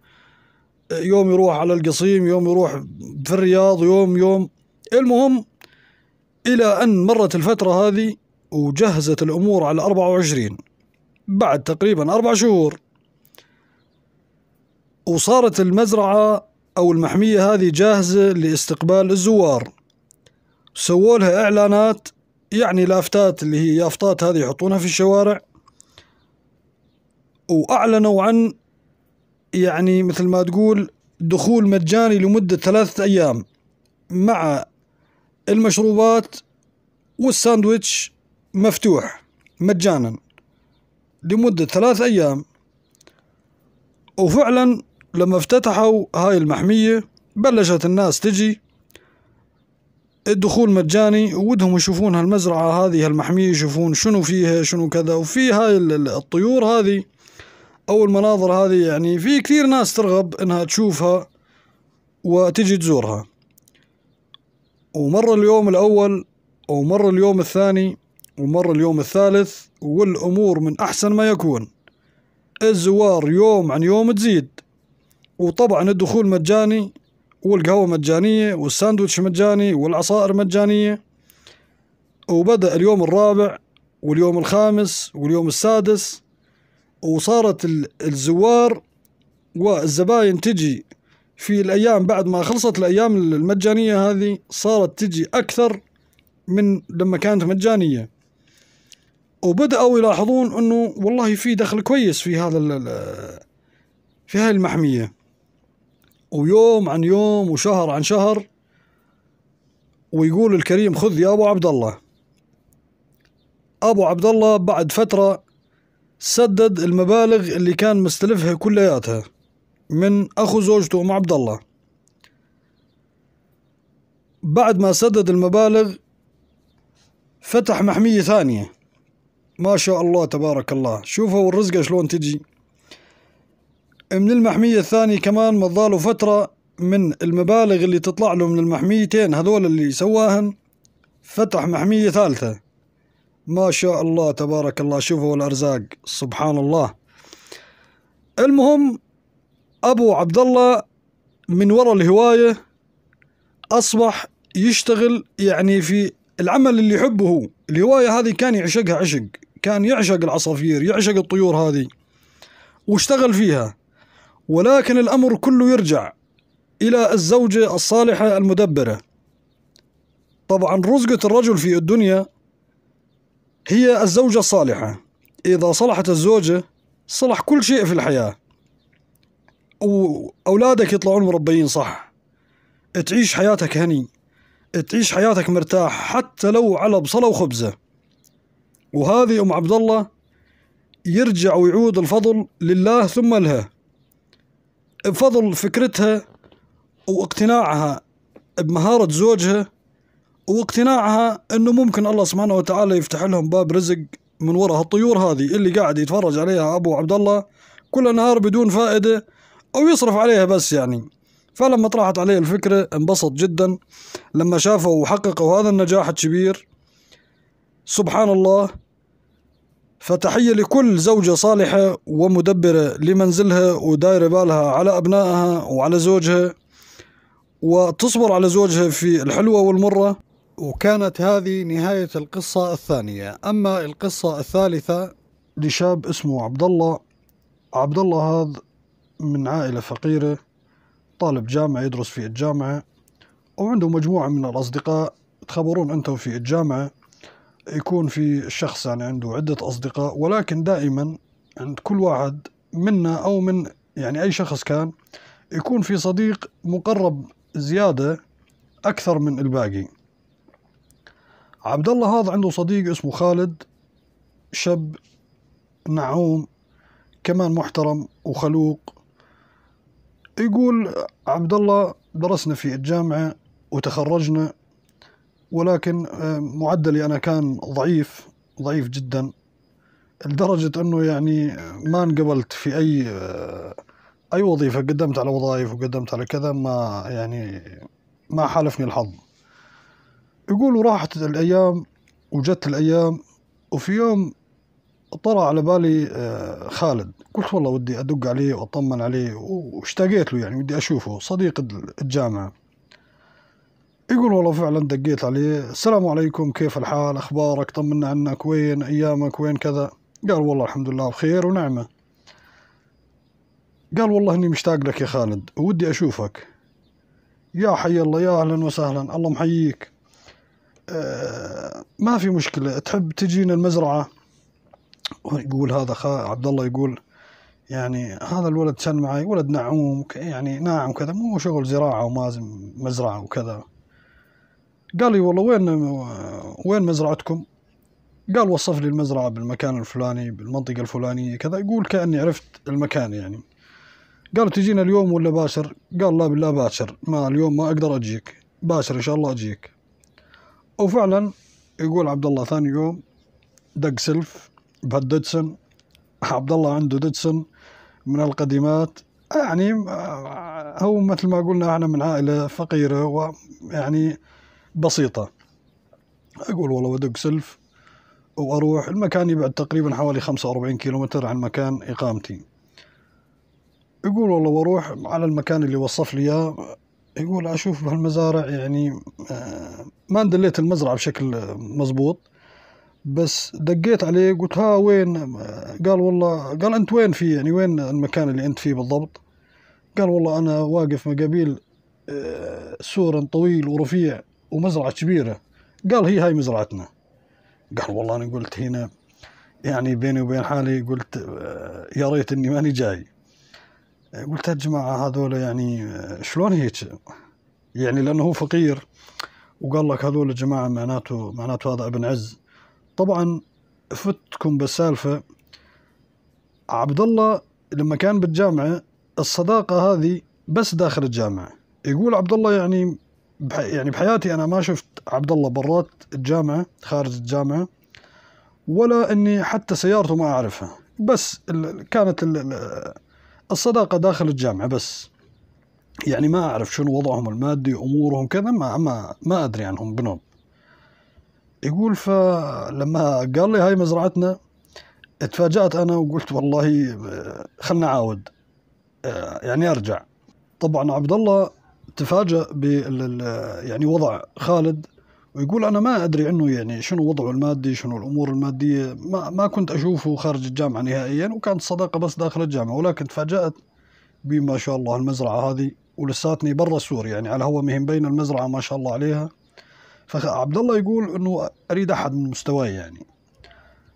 يوم يروح على القصيم يوم يروح في الرياض يوم يوم المهم إلى أن مرت الفترة هذه وجهزت الأمور على 24 بعد تقريبا أربع شهور وصارت المزرعة أو المحمية هذه جاهزة لاستقبال الزوار سووا لها إعلانات يعني لافتات اللي هي يافطات هذه يحطونها في الشوارع وأعلنوا عن يعني مثل ما تقول دخول مجاني لمدة ثلاثة أيام مع المشروبات والساندويتش مفتوح مجانا لمدة ثلاث أيام وفعلا لما افتتحوا هاي المحمية بلشت الناس تجي الدخول مجاني ودهم يشوفون هالمزرعة هذه هالمحمية يشوفون شنو فيها شنو كذا وفي هاي الطيور هذه أو المناظر هذه يعني في كثير ناس ترغب إنها تشوفها وتجي تزورها ومر اليوم الأول ومر اليوم الثاني ومر اليوم الثالث والأمور من أحسن ما يكون الزوار يوم عن يوم تزيد وطبعا الدخول مجاني والقهوة مجانية والساندويتش مجاني والعصائر مجانية وبدأ اليوم الرابع واليوم الخامس واليوم السادس وصارت الزوار والزباين تجي في الأيام بعد ما خلصت الأيام المجانية هذه صارت تجي أكثر من لما كانت مجانية وبداوا يلاحظون انه والله في دخل كويس في هذا في هاي المحميه ويوم عن يوم وشهر عن شهر ويقول الكريم خذ يا ابو عبد الله ابو عبد الله بعد فتره سدد المبالغ اللي كان مستلفها كلياتها من اخو زوجته ام عبد الله بعد ما سدد المبالغ فتح محميه ثانيه ما شاء الله تبارك الله شوفوا الرزقة شلون تجي من المحمية الثانية كمان مظالوا فترة من المبالغ اللي تطلع له من المحميتين هذول اللي سواهن فتح محمية ثالثة ما شاء الله تبارك الله شوفوا الأرزاق سبحان الله المهم أبو عبد الله من وراء الهواية أصبح يشتغل يعني في العمل اللي يحبه هو الهواية هذه كان يعشقها عشق كان يعشق العصافير يعشق الطيور هذه واشتغل فيها ولكن الأمر كله يرجع إلى الزوجة الصالحة المدبرة طبعا رزقة الرجل في الدنيا هي الزوجة الصالحة إذا صلحت الزوجة صلح كل شيء في الحياة وأولادك يطلعون مربيين صح تعيش حياتك هني تعيش حياتك مرتاح حتى لو على بصلة وخبزة وهذه أم عبد الله يرجع ويعود الفضل لله ثم لها بفضل فكرتها واقتناعها بمهارة زوجها واقتناعها أنه ممكن الله سبحانه وتعالى يفتح لهم باب رزق من وراء الطيور هذه اللي قاعد يتفرج عليها أبو عبد الله كل نهار بدون فائدة أو يصرف عليها بس يعني فلما طرحت عليه الفكرة انبسط جدا لما شافوا وحققوا هذا النجاح الكبير سبحان الله فتحية لكل زوجة صالحة ومدبرة لمنزلها ودايرة بالها على أبنائها وعلى زوجها وتصبر على زوجها في الحلوة والمرة وكانت هذه نهاية القصة الثانية أما القصة الثالثة لشاب اسمه عبد الله عبد الله هذا من عائلة فقيرة طالب جامعة يدرس في الجامعة وعنده مجموعة من الأصدقاء تخبرون أنتم في الجامعة يكون في الشخص يعني عنده عدة أصدقاء ولكن دائما عند كل واحد منا أو من يعني أي شخص كان يكون في صديق مقرب زيادة أكثر من الباقي عبد الله هذا عنده صديق اسمه خالد شاب نعوم كمان محترم وخلوق يقول عبد الله درسنا في الجامعة وتخرجنا ولكن آه، معدلي أنا كان ضعيف ضعيف جدا لدرجة أنه يعني ما انقبلت في أي آه، أي وظيفة قدمت على وظائف وقدمت على كذا ما يعني ما حالفني الحظ يقولوا راحت الأيام وجت الأيام وفي يوم طرى على بالي آه، خالد قلت والله ودي أدق عليه وأطمن عليه واشتاقيت له يعني ودي أشوفه صديق الجامعة يقول والله فعلا دقيت عليه السلام عليكم كيف الحال أخبارك طمنا عنك وين أيامك وين كذا قال والله الحمد لله بخير ونعمة قال والله إني مشتاق لك يا خالد ودي أشوفك يا حي الله يا أهلا وسهلا الله محييك آه، ما في مشكلة تحب تجينا المزرعة يقول هذا خا عبد الله يقول يعني هذا الولد كان معي ولد نعوم يعني ناعم كذا مو شغل زراعة وما مزرعة وكذا قال لي والله وين وين مزرعتكم؟ قال وصف لي المزرعة بالمكان الفلاني بالمنطقة الفلانية كذا يقول كأني عرفت المكان يعني قال تجينا اليوم ولا باشر؟ قال لا بالله باشر ما اليوم ما أقدر أجيك باشر إن شاء الله أجيك وفعلا يقول عبد الله ثاني يوم دق سلف بهالديدسون عبد الله عنده ديدسون من القديمات يعني آه، هو مثل ما قلنا احنا من عائلة فقيرة ويعني بسيطة أقول والله ودق سلف وأروح المكان يبعد تقريبا حوالي خمسة وأربعين كيلومتر عن مكان إقامتي يقول والله واروح على المكان اللي وصف لي اياه يقول اشوف بهالمزارع يعني آه، ما ندليت المزرعه بشكل مزبوط بس دقيت عليه قلت ها وين آه، قال والله قال انت وين في يعني وين المكان اللي انت فيه بالضبط قال والله انا واقف مقابيل آه، سور طويل ورفيع ومزرعة كبيرة قال هي هاي مزرعتنا قال والله أنا قلت هنا يعني بيني وبين حالي قلت آه، يا ريت اني ماني جاي آه، قلت يا جماعه هذول يعني آه، شلون هيك يعني لانه هو فقير وقال لك هذول جماعة معناته معناته هذا ابن عز طبعا فتكم بالسالفه عبد الله لما كان بالجامعه الصداقه هذه بس داخل الجامعه يقول عبد الله يعني بح يعني بحياتي انا ما شفت عبد الله برات الجامعه خارج الجامعه ولا اني حتى سيارته ما اعرفها بس ال كانت ال الصداقه داخل الجامعه بس يعني ما اعرف شنو وضعهم المادي امورهم كذا ما ما ما ادري عنهم بنوب يقول فلما قال لي هاي مزرعتنا اتفاجأت انا وقلت والله آه، خلنا عاود آه، يعني ارجع طبعا عبد الله تفاجأ بال يعني وضع خالد ويقول انا ما ادري عنه يعني شنو وضعه المادي شنو الامور الماديه ما ما كنت اشوفه خارج الجامعه نهائيا وكانت الصداقه بس داخل الجامعه ولكن تفاجات بما شاء الله المزرعه هذه ولساتني برا السور يعني على هو مهم بين المزرعه ما شاء الله عليها فعبد الله يقول انه اريد احد من مستواي يعني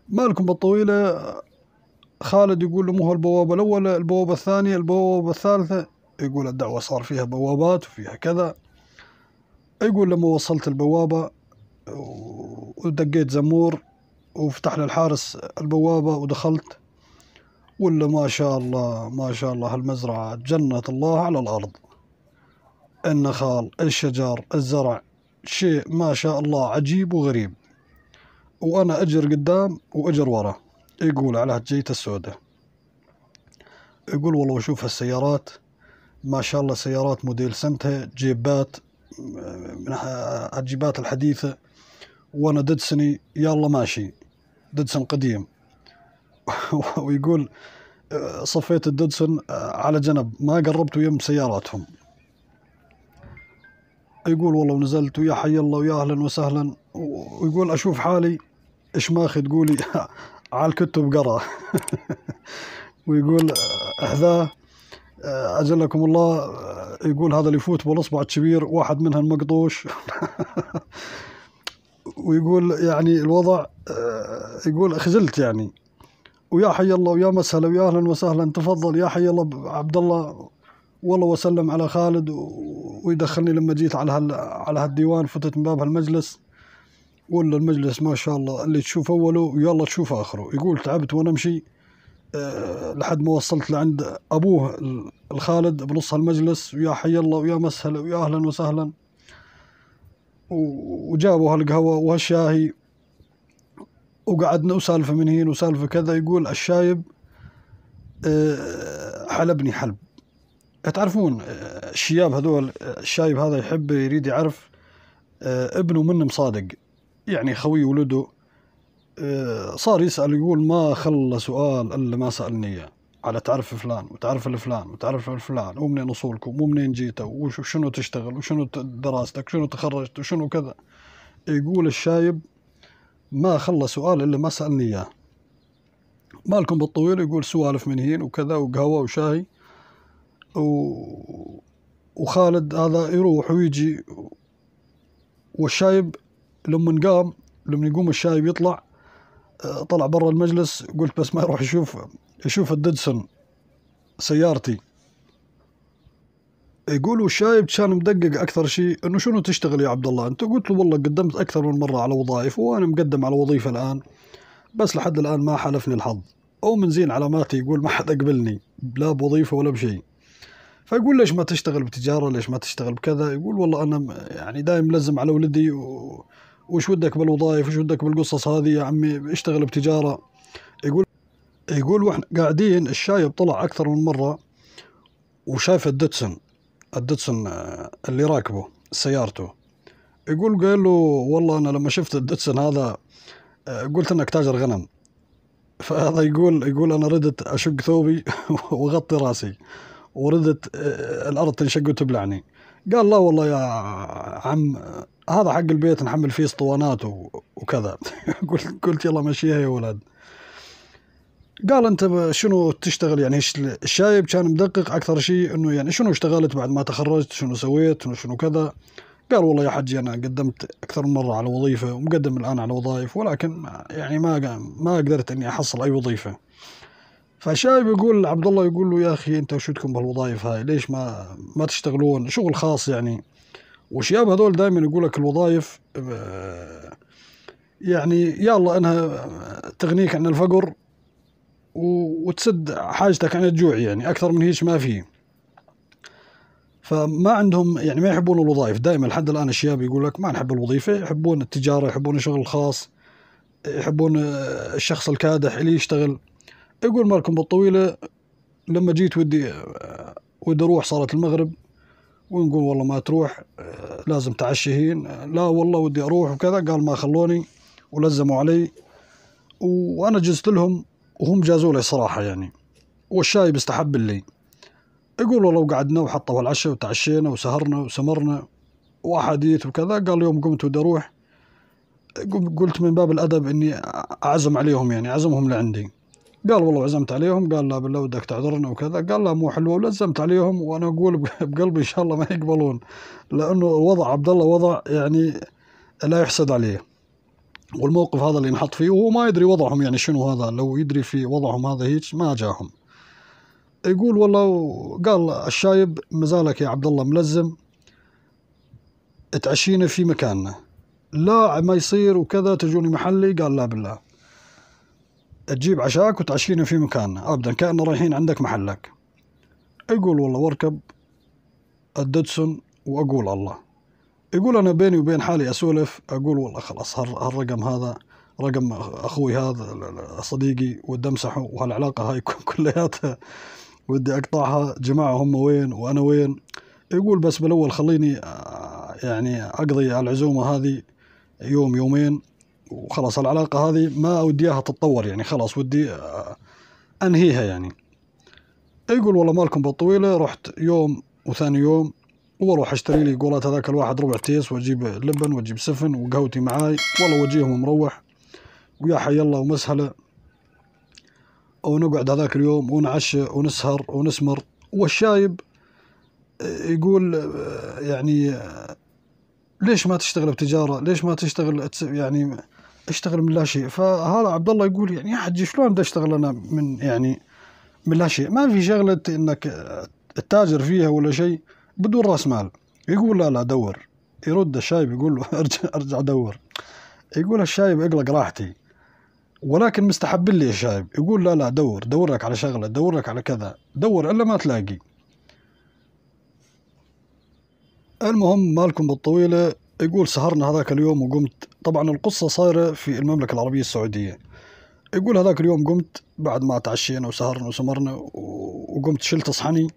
مالكم بالطويله خالد يقول له مو هو البوابه الاولى البوابه الثانيه البوابه الثالثه يقول الدعوة صار فيها بوابات وفيها كذا يقول لما وصلت البوابة ودقيت زمور وفتح لي الحارس البوابة ودخلت ولا ما شاء الله ما شاء الله هالمزرعة جنة الله على الأرض النخال الشجر الزرع شيء ما شاء الله عجيب وغريب وأنا أجر قدام وأجر ورا يقول على هالجيت السوداء يقول والله وشوف هالسيارات ما شاء الله سيارات موديل سنتها جيبات من الجيبات الحديثة وأنا ددسني يلا ماشي ددسن قديم ويقول صفيت الددسن على جنب ما قربت يم سياراتهم يقول والله ونزلت ويا حي الله ويا اهلا وسهلا ويقول اشوف حالي ايش ماخي تقولي على الكتب قرا ويقول هذا اجلكم آه، الله آه، يقول هذا اللي يفوت بالاصبع الكبير واحد منها المقطوش ويقول يعني الوضع آه، يقول خجلت يعني ويا حي الله ويا مسهلا ويا اهلا وسهلا تفضل يا حي الله عبد الله والله وسلم على خالد ويدخلني لما جيت على هال على هالديوان فتت من باب هالمجلس ولا المجلس ما شاء الله اللي تشوف اوله ويلا تشوف اخره يقول تعبت وانا امشي آه، لحد ما وصلت لعند ابوه الخالد بنص هالمجلس ويا حي الله ويا مسهلا ويا اهلا وسهلا وجابوا هالقهوه وهالشاهي وقعدنا وسالفه من هين وسالفه كذا يقول الشايب آه، حلبني حلب تعرفون آه، الشياب هذول الشايب هذا يحب يريد يعرف ابنه منه مصادق يعني خوي ولده آه، صار يسأل يقول ما خلى سؤال إلا ما سألني إياه على تعرف فلان وتعرف الفلان وتعرف الفلان ومنين اصولكم ومنين جيتوا وشنو تشتغل وشنو دراستك شنو تخرجت وشنو كذا يقول الشايب ما خلى سؤال الا ما سالني اياه مالكم بالطويل يقول سوالف من هين وكذا وقهوه وشاي و... وخالد هذا يروح ويجي والشايب لما قام لما يقوم الشايب يطلع طلع برا المجلس قلت بس ما يروح يشوف يشوف الديدسون سيارتي يقولوا الشايب كان مدقق اكثر شيء انه شنو تشتغل يا عبد الله انت قلت له والله قدمت اكثر من مره على وظائف وانا مقدم على وظيفه الان بس لحد الان ما حالفني الحظ او من زين علاماتي يقول ما حد اقبلني لا بوظيفه ولا بشيء فيقول ليش ما تشتغل بتجاره ليش ما تشتغل بكذا يقول والله انا يعني دايم ملزم على ولدي و... وش ودك بالوظائف وش ودك بالقصص هذه يا عمي اشتغل بتجارة يقول يقول واحنا قاعدين الشايب طلع أكثر من مرة وشاف الدتسن الدتسن آه، اللي راكبه سيارته يقول قال له والله أنا لما شفت الدتسن هذا آه، قلت انك تاجر غنم فهذا يقول يقول انا ردت اشق ثوبي واغطي راسي وردت آه، الارض تنشق وتبلعني قال لا والله يا عم هذا حق البيت نحمل فيه اسطوانات وكذا قلت قلت يلا مشيها يا ولد قال انت شنو تشتغل يعني الشايب كان مدقق اكثر شيء انه يعني شنو اشتغلت بعد ما تخرجت شنو سويت شنو شنو كذا قال والله يا حجي انا قدمت اكثر من مره على وظيفه ومقدم الان على وظائف ولكن يعني ما ما قدرت اني احصل اي وظيفه فالشايب يقول عبد الله يقول له يا اخي انت وشو بهالوظائف هاي ليش ما ما تشتغلون شغل خاص يعني وشياب هذول دائما يقول لك الوظائف آه، يعني يا الله انها تغنيك عن الفقر وتسد حاجتك عن الجوع يعني اكثر من هيش ما في فما عندهم يعني ما يحبون الوظائف دائما لحد الان الشباب يقول لك ما نحب الوظيفه يحبون التجاره يحبون الشغل الخاص يحبون آه، الشخص الكادح اللي يشتغل يقول مالكم بالطويله لما جيت ودي آه، ودي اروح صارت المغرب ونقول والله ما تروح آه، لازم تعشيهين لا والله ودي اروح وكذا قال ما خلوني ولزموا علي وانا جزت لهم وهم جازوا لي صراحه يعني والشاي بيستحب لي يقول والله وقعدنا وحطوا العشاء وتعشينا وسهرنا وسمرنا واحاديث وكذا قال يوم قمت ودي اروح قلت من باب الادب اني اعزم عليهم يعني اعزمهم لعندي قال والله عزمت عليهم قال لا بالله ودك تعذرنا وكذا قال لا مو حلوه ولزمت عليهم وانا اقول بقلبي ان شاء الله ما يقبلون لانه وضع عبد الله وضع يعني لا يحسد عليه والموقف هذا اللي انحط فيه وهو ما يدري وضعهم يعني شنو هذا لو يدري في وضعهم هذا هيك ما جاهم يقول والله قال الشايب مازالك يا عبد الله ملزم تعشينا في مكاننا لا ما يصير وكذا تجوني محلي قال لا بالله تجيب عشاك وتعشينا في مكاننا أبدا كأننا رايحين عندك محلك يقول والله واركب الددسون وأقول الله يقول أنا بيني وبين حالي أسولف أقول والله خلاص هالرقم هذا رقم أخوي هذا صديقي ودي أمسحه وهالعلاقة هاي كلياتها ودي أقطعها جماعة هم وين وأنا وين يقول بس بالأول خليني آه، يعني أقضي العزومة هذه يوم يومين وخلاص العلاقه هذه ما ودي اياها تتطور يعني خلاص ودي آه، انهيها يعني يقول والله مالكم بالطويله رحت يوم وثاني يوم واروح اشتري لي قولات هذاك الواحد ربع تيس واجيب لبن واجيب سفن وقهوتي معاي والله وجيهم مروح ويا حي الله ومسهله ونقعد هذاك اليوم ونعشى ونسهر ونسمر والشايب آه، يقول آه، يعني ليش ما تشتغل بتجاره ليش ما تشتغل يعني اشتغل من لا شيء فهذا عبد الله يقول يعني يا حجي شلون بدي اشتغل انا من يعني من لا شيء ما في شغله انك التاجر فيها ولا شيء بدون راس مال يقول لا لا دور يرد الشايب يقول له ارجع ارجع دور يقول الشايب اقلق راحتي ولكن مستحب لي الشايب يقول لا لا دور دور لك على شغله دور لك على كذا دور الا ما تلاقي المهم مالكم بالطويله يقول سهرنا هذاك اليوم وقمت طبعا القصة صايرة في المملكة العربية السعودية يقول هذاك اليوم قمت بعد ما تعشينا وسهرنا وسمرنا وقمت شلت صحني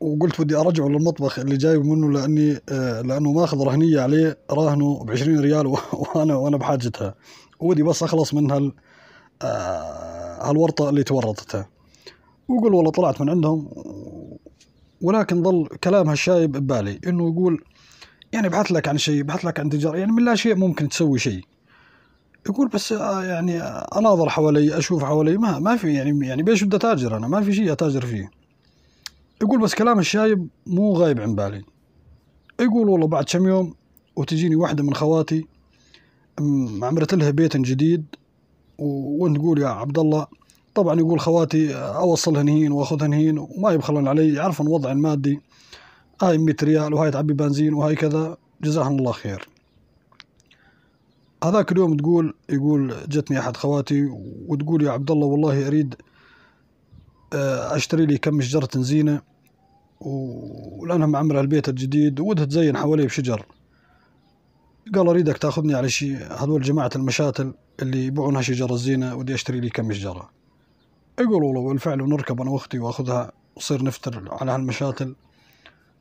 وقلت ودي ارجعه للمطبخ اللي جايب منه لاني آه، لانه ماخذ رهنيه عليه راهنه ب 20 ريال وانا وانا بحاجتها ودي بس اخلص من هال آه، هالورطه اللي تورطتها وقل والله طلعت من عندهم ولكن ظل كلام هالشايب ببالي انه يقول يعني بحث لك عن شيء بحث لك عن تجارة يعني من لا شيء ممكن تسوي شيء يقول بس آه، يعني اناظر حوالي اشوف حوالي ما ما في يعني يعني بيش بدي اتاجر انا ما في شيء اتاجر فيه يقول بس كلام الشايب مو غايب عن بالي يقول والله بعد كم يوم وتجيني واحدة من خواتي عمرت لها بيت جديد ونقول يا عبد الله طبعا يقول خواتي اوصلهن هين واخذهن هين وما يبخلن علي يعرفون وضع المادي هاي 100 ريال وهاي تعبي بنزين وهاي كذا جزاهم الله خير هذاك اليوم تقول يقول جتني احد خواتي وتقول يا عبد الله والله اريد آه، اشتري لي كم شجره زينه ولانها معمره البيت الجديد ودها تزين حواليه بشجر قال اريدك تاخذني على شي هذول جماعه المشاتل اللي يبيعونها شجر الزينه ودي اشتري لي كم شجره يقول والله بالفعل ونركب انا واختي واخذها وصير نفتر على هالمشاتل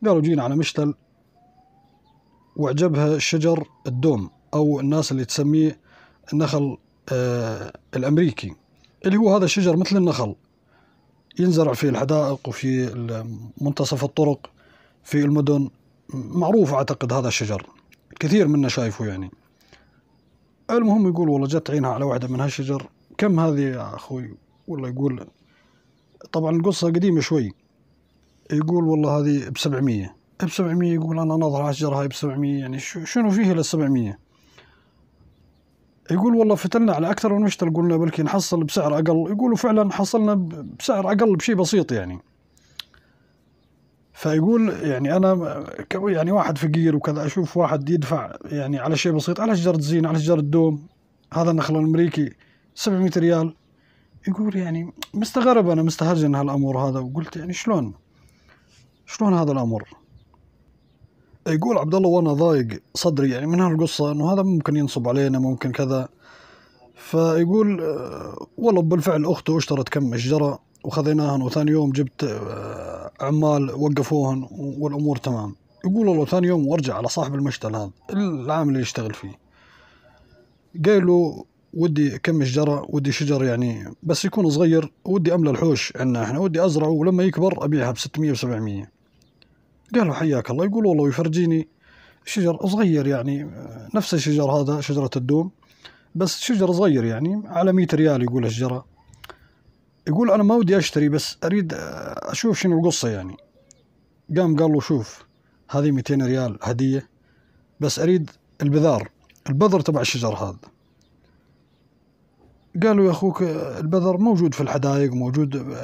قالوا جينا على مشتل وعجبها شجر الدوم أو الناس اللي تسميه النخل آه الأمريكي اللي هو هذا الشجر مثل النخل ينزرع في الحدائق وفي منتصف الطرق في المدن معروف أعتقد هذا الشجر كثير منا شايفه يعني المهم يقول والله جت عينها على واحدة من هالشجر كم هذه يا أخوي والله يقول طبعا القصة قديمة شوي يقول والله هذه ب 700 ب 700 يقول انا ناظر على هاي ب 700 يعني شنو فيه لل 700 يقول والله فتلنا على اكثر من مشتري قلنا بلكي نحصل بسعر اقل يقولوا فعلا حصلنا بسعر اقل بشيء بسيط يعني فيقول يعني انا يعني واحد فقير وكذا اشوف واحد يدفع يعني على شيء بسيط على شجره زين على شجره دوم هذا النخل الامريكي 700 ريال يقول يعني مستغرب انا مستهجن هالامور هذا وقلت يعني شلون شلون هذا الأمر؟ يقول عبد الله وانا ضايق صدري يعني من هالقصة انه هذا ممكن ينصب علينا ممكن كذا فيقول آه، والله بالفعل اخته اشترت كم شجرة وخذيناهن وثاني يوم جبت آه، عمال وقفوهن والامور تمام يقول والله ثاني يوم وارجع على صاحب المشتل هذا العامل اللي يشتغل فيه قال له ودي كم شجرة ودي شجر يعني بس يكون صغير ودي أملى الحوش عندنا احنا ودي أزرعه ولما يكبر أبيعها ب 600 700 قال له حياك الله يقول والله يفرجيني شجر صغير يعني نفس الشجر هذا شجرة الدوم بس شجر صغير يعني على مية ريال يقول الشجرة يقول أنا ما ودي أشتري بس أريد أشوف شنو القصة يعني قام قال له شوف هذه 200 ريال هدية بس أريد البذار البذر تبع الشجر هذا قالوا يا أخوك البذر موجود في الحدائق موجود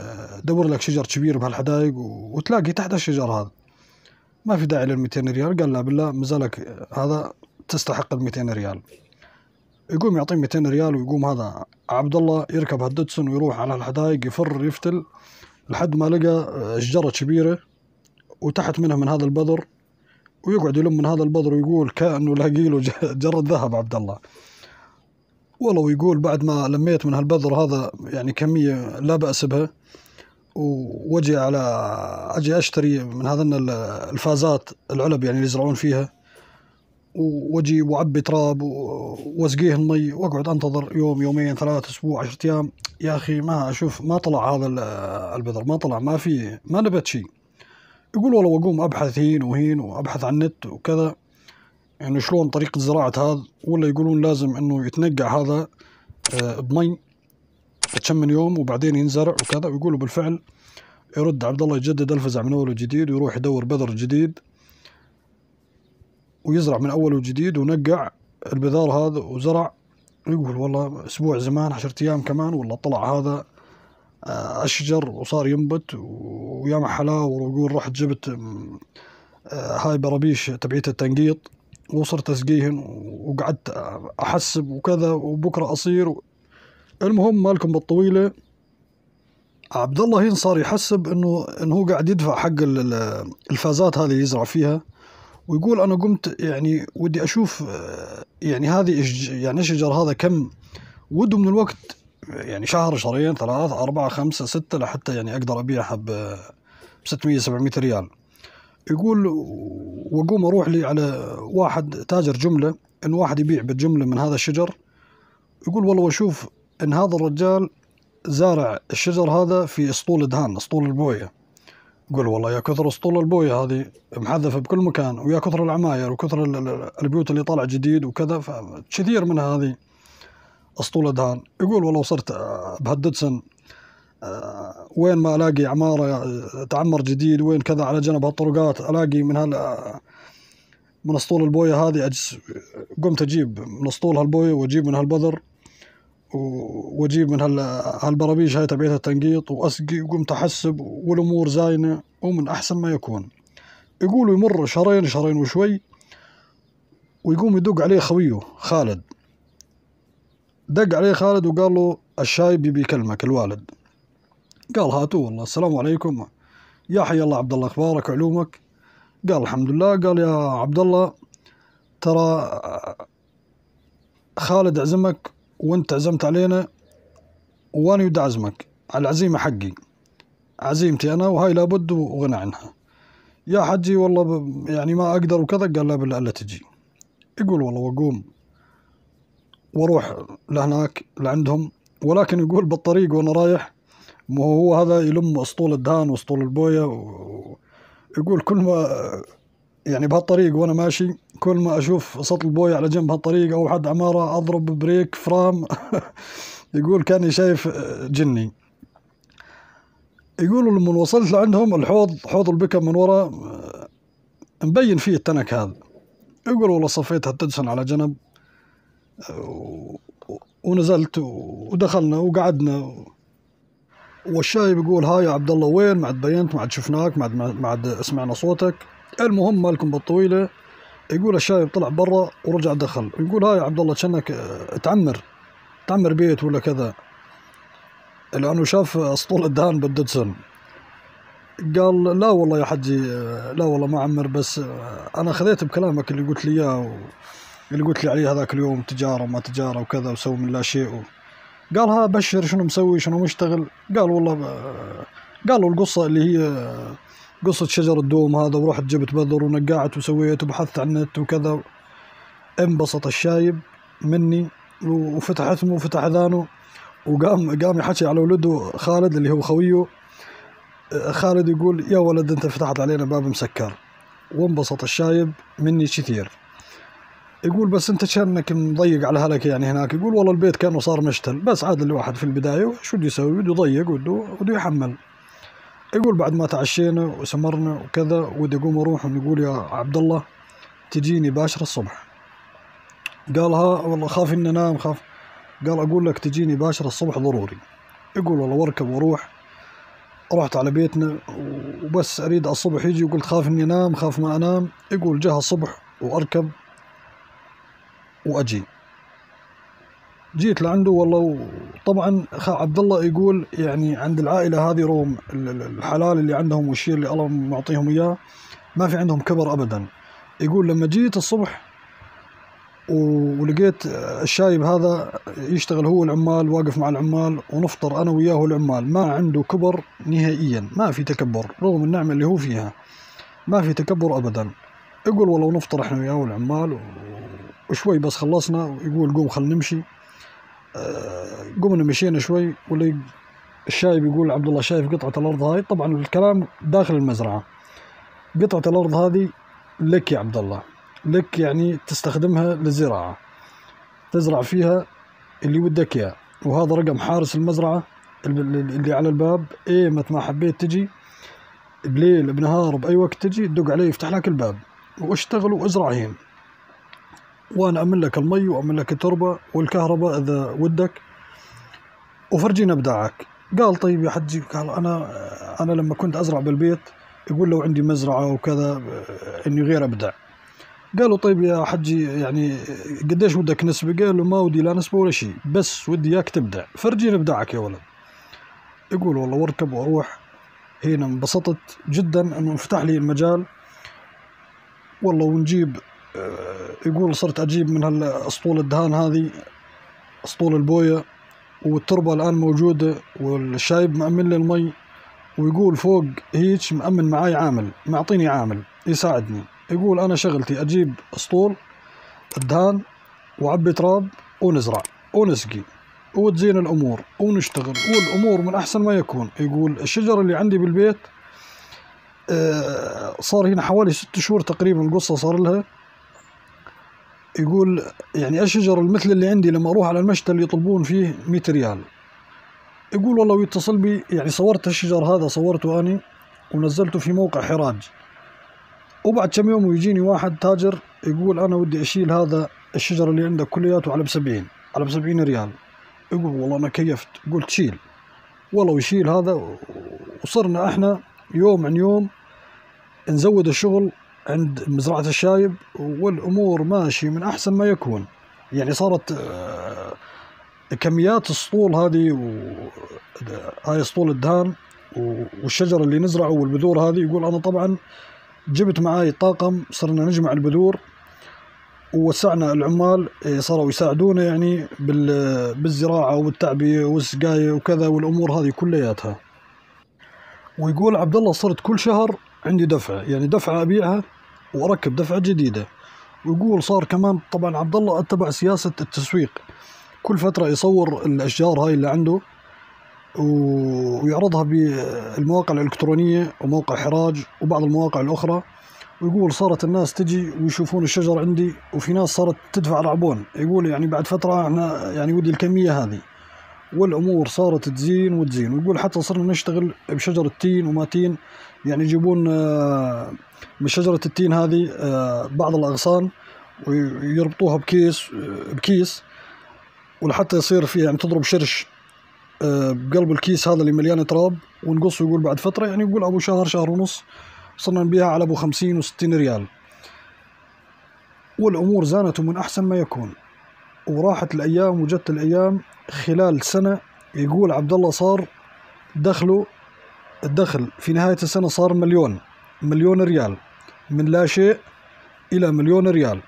دور لك شجر كبير بهالحدائق وتلاقي تحت الشجر هذا ما في داعي لل 200 ريال قال لا بالله مزالك هذا تستحق ال 200 ريال يقوم يعطيه 200 ريال ويقوم هذا عبد الله يركب هالدتسون ويروح على الحدايق يفر يفتل لحد ما لقى شجرة كبيرة وتحت منها من هذا البذر ويقعد يلم من هذا البذر ويقول كأنه لاقي له جره ذهب عبد الله والله ويقول بعد ما لميت من هالبذر هذا يعني كمية لا بأس بها واجي على اجي اشتري من هذن الفازات العلب يعني اللي يزرعون فيها واجي واعبي تراب واسقيه المي واقعد انتظر يوم يومين ثلاث اسبوع عشرة ايام يا اخي ما اشوف ما طلع هذا البذر ما طلع ما في ما نبت شيء يقول والله واقوم ابحث هين وهين وابحث عن النت وكذا يعني شلون طريقه زراعه هذا ولا يقولون لازم انه يتنقع هذا آه، بمي كم من يوم وبعدين ينزرع وكذا ويقولوا بالفعل يرد عبد الله يجدد الفزع من اول وجديد ويروح يدور بذر جديد ويزرع من اول وجديد ونقع البذار هذا وزرع يقول والله اسبوع زمان عشرة ايام كمان والله طلع هذا آه، اشجر وصار ينبت ويا محلاه ويقول رحت جبت آه، هاي برابيش تبعيت التنقيط وصرت اسقيهن وقعدت آه، احسب وكذا وبكره اصير المهم مالكم بالطويله عبد الله هين صار يحسب انه انه هو قاعد يدفع حق الفازات هذه اللي يزرع فيها ويقول انا قمت يعني ودي اشوف يعني هذه يعني الشجر هذا كم وده من الوقت يعني شهر شهرين ثلاث أربعة خمسة ستة لحتى يعني أقدر أبيعها ب 600 700 ريال يقول وأقوم أروح لي على واحد تاجر جملة إن واحد يبيع بالجملة من هذا الشجر يقول والله وأشوف ان هذا الرجال زارع الشجر هذا في اسطول دهان اسطول البويه قول والله يا كثر اسطول البويه هذه محذفه بكل مكان ويا كثر العماير وكثر البيوت اللي طالعه جديد وكذا فكثير منها هذه اسطول دهان يقول والله صرت آه، بهددسن آه، وين ما الاقي عماره آه، تعمر جديد وين كذا على جنب هالطرقات الاقي من هال من اسطول البويه هذه قمت اجيب من اسطول هالبويه واجيب من هالبذر واجيب من هالبرابيش هاي تبعت التنقيط واسقي وقمت احسب والامور زاينه ومن احسن ما يكون يقولوا يمر شهرين شهرين وشوي ويقوم يدق عليه خويه خالد دق عليه خالد وقال له الشايب يبي يكلمك الوالد قال هاتوا والله السلام عليكم يا حي الله عبد الله اخبارك علومك قال الحمد لله قال يا عبد الله ترى خالد عزمك وانت عزمت علينا وانا بدي اعزمك على العزيمة حقي عزيمتي انا وهاي لابد وغنى عنها يا حجي والله يعني ما اقدر وكذا قال لا بالله الا تجي يقول والله واقوم واروح لهناك لعندهم ولكن يقول بالطريق وانا رايح ما هو هذا يلم اسطول الدهان واسطول البويه و... يقول كل ما يعني بهالطريق وانا ماشي كل ما اشوف سطل بوي على جنب هالطريق او حد عماره اضرب بريك فرام يقول كاني شايف جني يقولوا لما وصلت لعندهم الحوض حوض البيك من ورا مبين فيه التنك هذا يقول والله صفيتها تدسن على جنب ونزلت ودخلنا وقعدنا والشايب يقول هاي يا عبد الله وين ما عاد بينت ما عاد شفناك ما عاد ما عاد سمعنا صوتك المهم مالكم بالطويلة يقول الشايب طلع برا ورجع دخل يقول هاي عبد الله كأنك تعمر تعمر بيت ولا كذا لأنه شاف أسطول الدهان بالدودسون قال لا والله يا حجي لا والله ما عمر بس أنا خذيت بكلامك اللي قلت لي إياه اللي قلت لي عليه هذاك اليوم تجارة وما تجارة وكذا وسوي من لا شيء و... قال ها بشر شنو مسوي شنو مشتغل قال والله ب... قالوا القصة اللي هي قصة شجر الدوم هذا ورحت جبت بذر ونقعت وسويت وبحثت عن النت وكذا انبسط الشايب مني وفتح اسمه وفتح اذانه وقام قام يحكي على ولده خالد اللي هو خويه خالد يقول يا ولد انت فتحت علينا باب مسكر وانبسط الشايب مني كثير يقول بس انت كانك مضيق على هلك يعني هناك يقول والله البيت كانه صار مشتل بس عاد الواحد في البدايه شو بده يسوي بده يضيق بده يحمل يقول بعد ما تعشينا وسمرنا وكذا ودي اقوم اروح يقول يا عبد الله تجيني باشرة الصبح قالها والله خاف اني انام خاف قال اقول لك تجيني باشرة الصبح ضروري يقول والله واركب واروح رحت على بيتنا وبس اريد الصبح يجي وقلت خاف اني انام خاف ما انام يقول جه الصبح واركب واجي جيت لعنده والله طبعا اخ عبد الله يقول يعني عند العائله هذه روم الحلال اللي عندهم والشيء اللي الله معطيهم اياه ما في عندهم كبر ابدا يقول لما جيت الصبح ولقيت الشايب هذا يشتغل هو العمال واقف مع العمال ونفطر انا وياه العمال ما عنده كبر نهائيا ما في تكبر رغم النعمه اللي هو فيها ما في تكبر ابدا يقول والله نفطر احنا وياه العمال وشوي بس خلصنا يقول قوم خل نمشي آه، قمنا مشينا شوي واللي الشايب يقول عبد الله شايف قطعة الأرض هاي طبعا الكلام داخل المزرعة قطعة الأرض هذه لك يا عبد الله لك يعني تستخدمها للزراعة تزرع فيها اللي ودك إياه وهذا رقم حارس المزرعة اللي على الباب إيه مت ما حبيت تجي بليل بنهار بأي وقت تجي تدق عليه يفتح لك الباب واشتغل وازرع هين وانا اعمل لك المي واعمل لك التربه والكهرباء اذا ودك وفرجينا ابداعك قال طيب يا حجي قال انا انا لما كنت ازرع بالبيت يقول لو عندي مزرعه وكذا اني غير ابدع قالوا طيب يا حجي يعني قديش ودك نسبه؟ قال له ما ودي لا نسبه ولا شيء بس ودي اياك تبدع فرجينا ابداعك يا ولد يقول والله واركب واروح هنا انبسطت جدا انه انفتح لي المجال والله ونجيب آه، يقول صرت أجيب من هالأسطول الدهان هذه أسطول البوية والتربة الآن موجودة والشايب مأمن لي المي ويقول فوق هيج مأمن معاي عامل معطيني عامل يساعدني يقول أنا شغلتي أجيب أسطول الدهان وعبي تراب ونزرع ونسقي وتزين الأمور ونشتغل والأمور من أحسن ما يكون يقول الشجر اللي عندي بالبيت آه، صار هنا حوالي ست شهور تقريبا القصة صار لها يقول يعني الشجر المثل اللي عندي لما اروح على المشتل اللي يطلبون فيه 100 ريال يقول والله ويتصل بي يعني صورت الشجر هذا صورته اني ونزلته في موقع حراج وبعد كم يوم ويجيني واحد تاجر يقول انا ودي اشيل هذا الشجر اللي عندك كلياته على ب 70 على ب 70 ريال يقول والله انا كيفت قلت شيل والله ويشيل هذا وصرنا احنا يوم عن يوم نزود الشغل عند مزرعة الشايب والأمور ماشي من أحسن ما يكون يعني صارت آه، كميات السطول هذه و... هاي سطول الدهان والشجر اللي نزرعه والبذور هذه يقول أنا طبعا جبت معاي طاقم صرنا نجمع البذور ووسعنا العمال إيه، صاروا يساعدونا يعني بالزراعة والتعبية والسقاية وكذا والأمور هذه كلياتها ويقول عبد الله صرت كل شهر عندي دفعة يعني دفعة أبيعها وركب دفعة جديدة ويقول صار كمان طبعا عبد الله اتبع سياسة التسويق كل فترة يصور الأشجار هاي اللي عنده ويعرضها بالمواقع الإلكترونية وموقع حراج وبعض المواقع الأخرى ويقول صارت الناس تجي ويشوفون الشجر عندي وفي ناس صارت تدفع رعبون يقول يعني بعد فترة احنا يعني ودي الكمية هذه والأمور صارت تزين وتزين ويقول حتى صرنا نشتغل بشجرة تين وما تين يعني يجيبون آه، من شجرة التين هذه آه، بعض الأغصان ويربطوها بكيس آه، بكيس ولحتى يصير في يعني تضرب شرش بقلب الكيس هذا اللي مليان تراب ونقصه يقول بعد فترة يعني يقول أبو شهر شهر ونص صرنا نبيعها على أبو خمسين وستين ريال والأمور زانت من أحسن ما يكون وراحت الأيام وجت الأيام خلال سنة يقول عبد الله صار دخله الدخل في نهاية السنة صار مليون مليون ريال من لا شيء إلى مليون ريال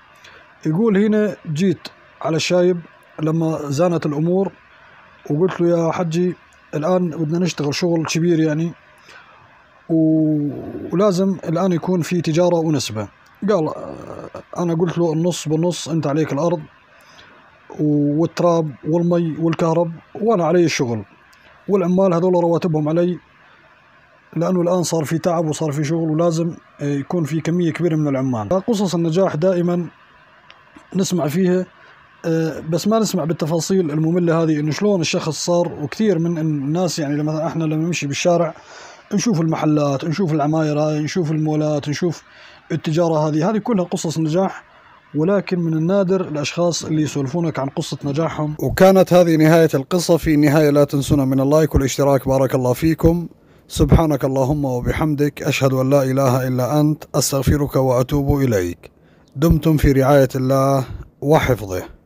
يقول هنا جيت على الشايب لما زانت الأمور وقلت له يا حجي الآن بدنا نشتغل شغل كبير يعني ولازم الآن يكون في تجارة ونسبة قال أنا قلت له النص بالنص أنت عليك الأرض والتراب والمي والكهرب وأنا علي الشغل والعمال هذول رواتبهم علي لانه الان صار في تعب وصار في شغل ولازم آه، يكون في كميه كبيره من العمال قصص النجاح دائما نسمع فيها آه، بس ما نسمع بالتفاصيل الممله هذه انه شلون الشخص صار وكثير من الناس يعني لما احنا لما نمشي بالشارع نشوف المحلات نشوف العماير هاي نشوف المولات نشوف التجاره هذه هذه كلها قصص نجاح ولكن من النادر الاشخاص اللي يسولفونك عن قصه نجاحهم وكانت هذه نهايه القصه في النهايه لا تنسونا من اللايك والاشتراك بارك الله فيكم سبحانك اللهم وبحمدك أشهد أن لا إله إلا أنت أستغفرك وأتوب إليك دمتم في رعاية الله وحفظه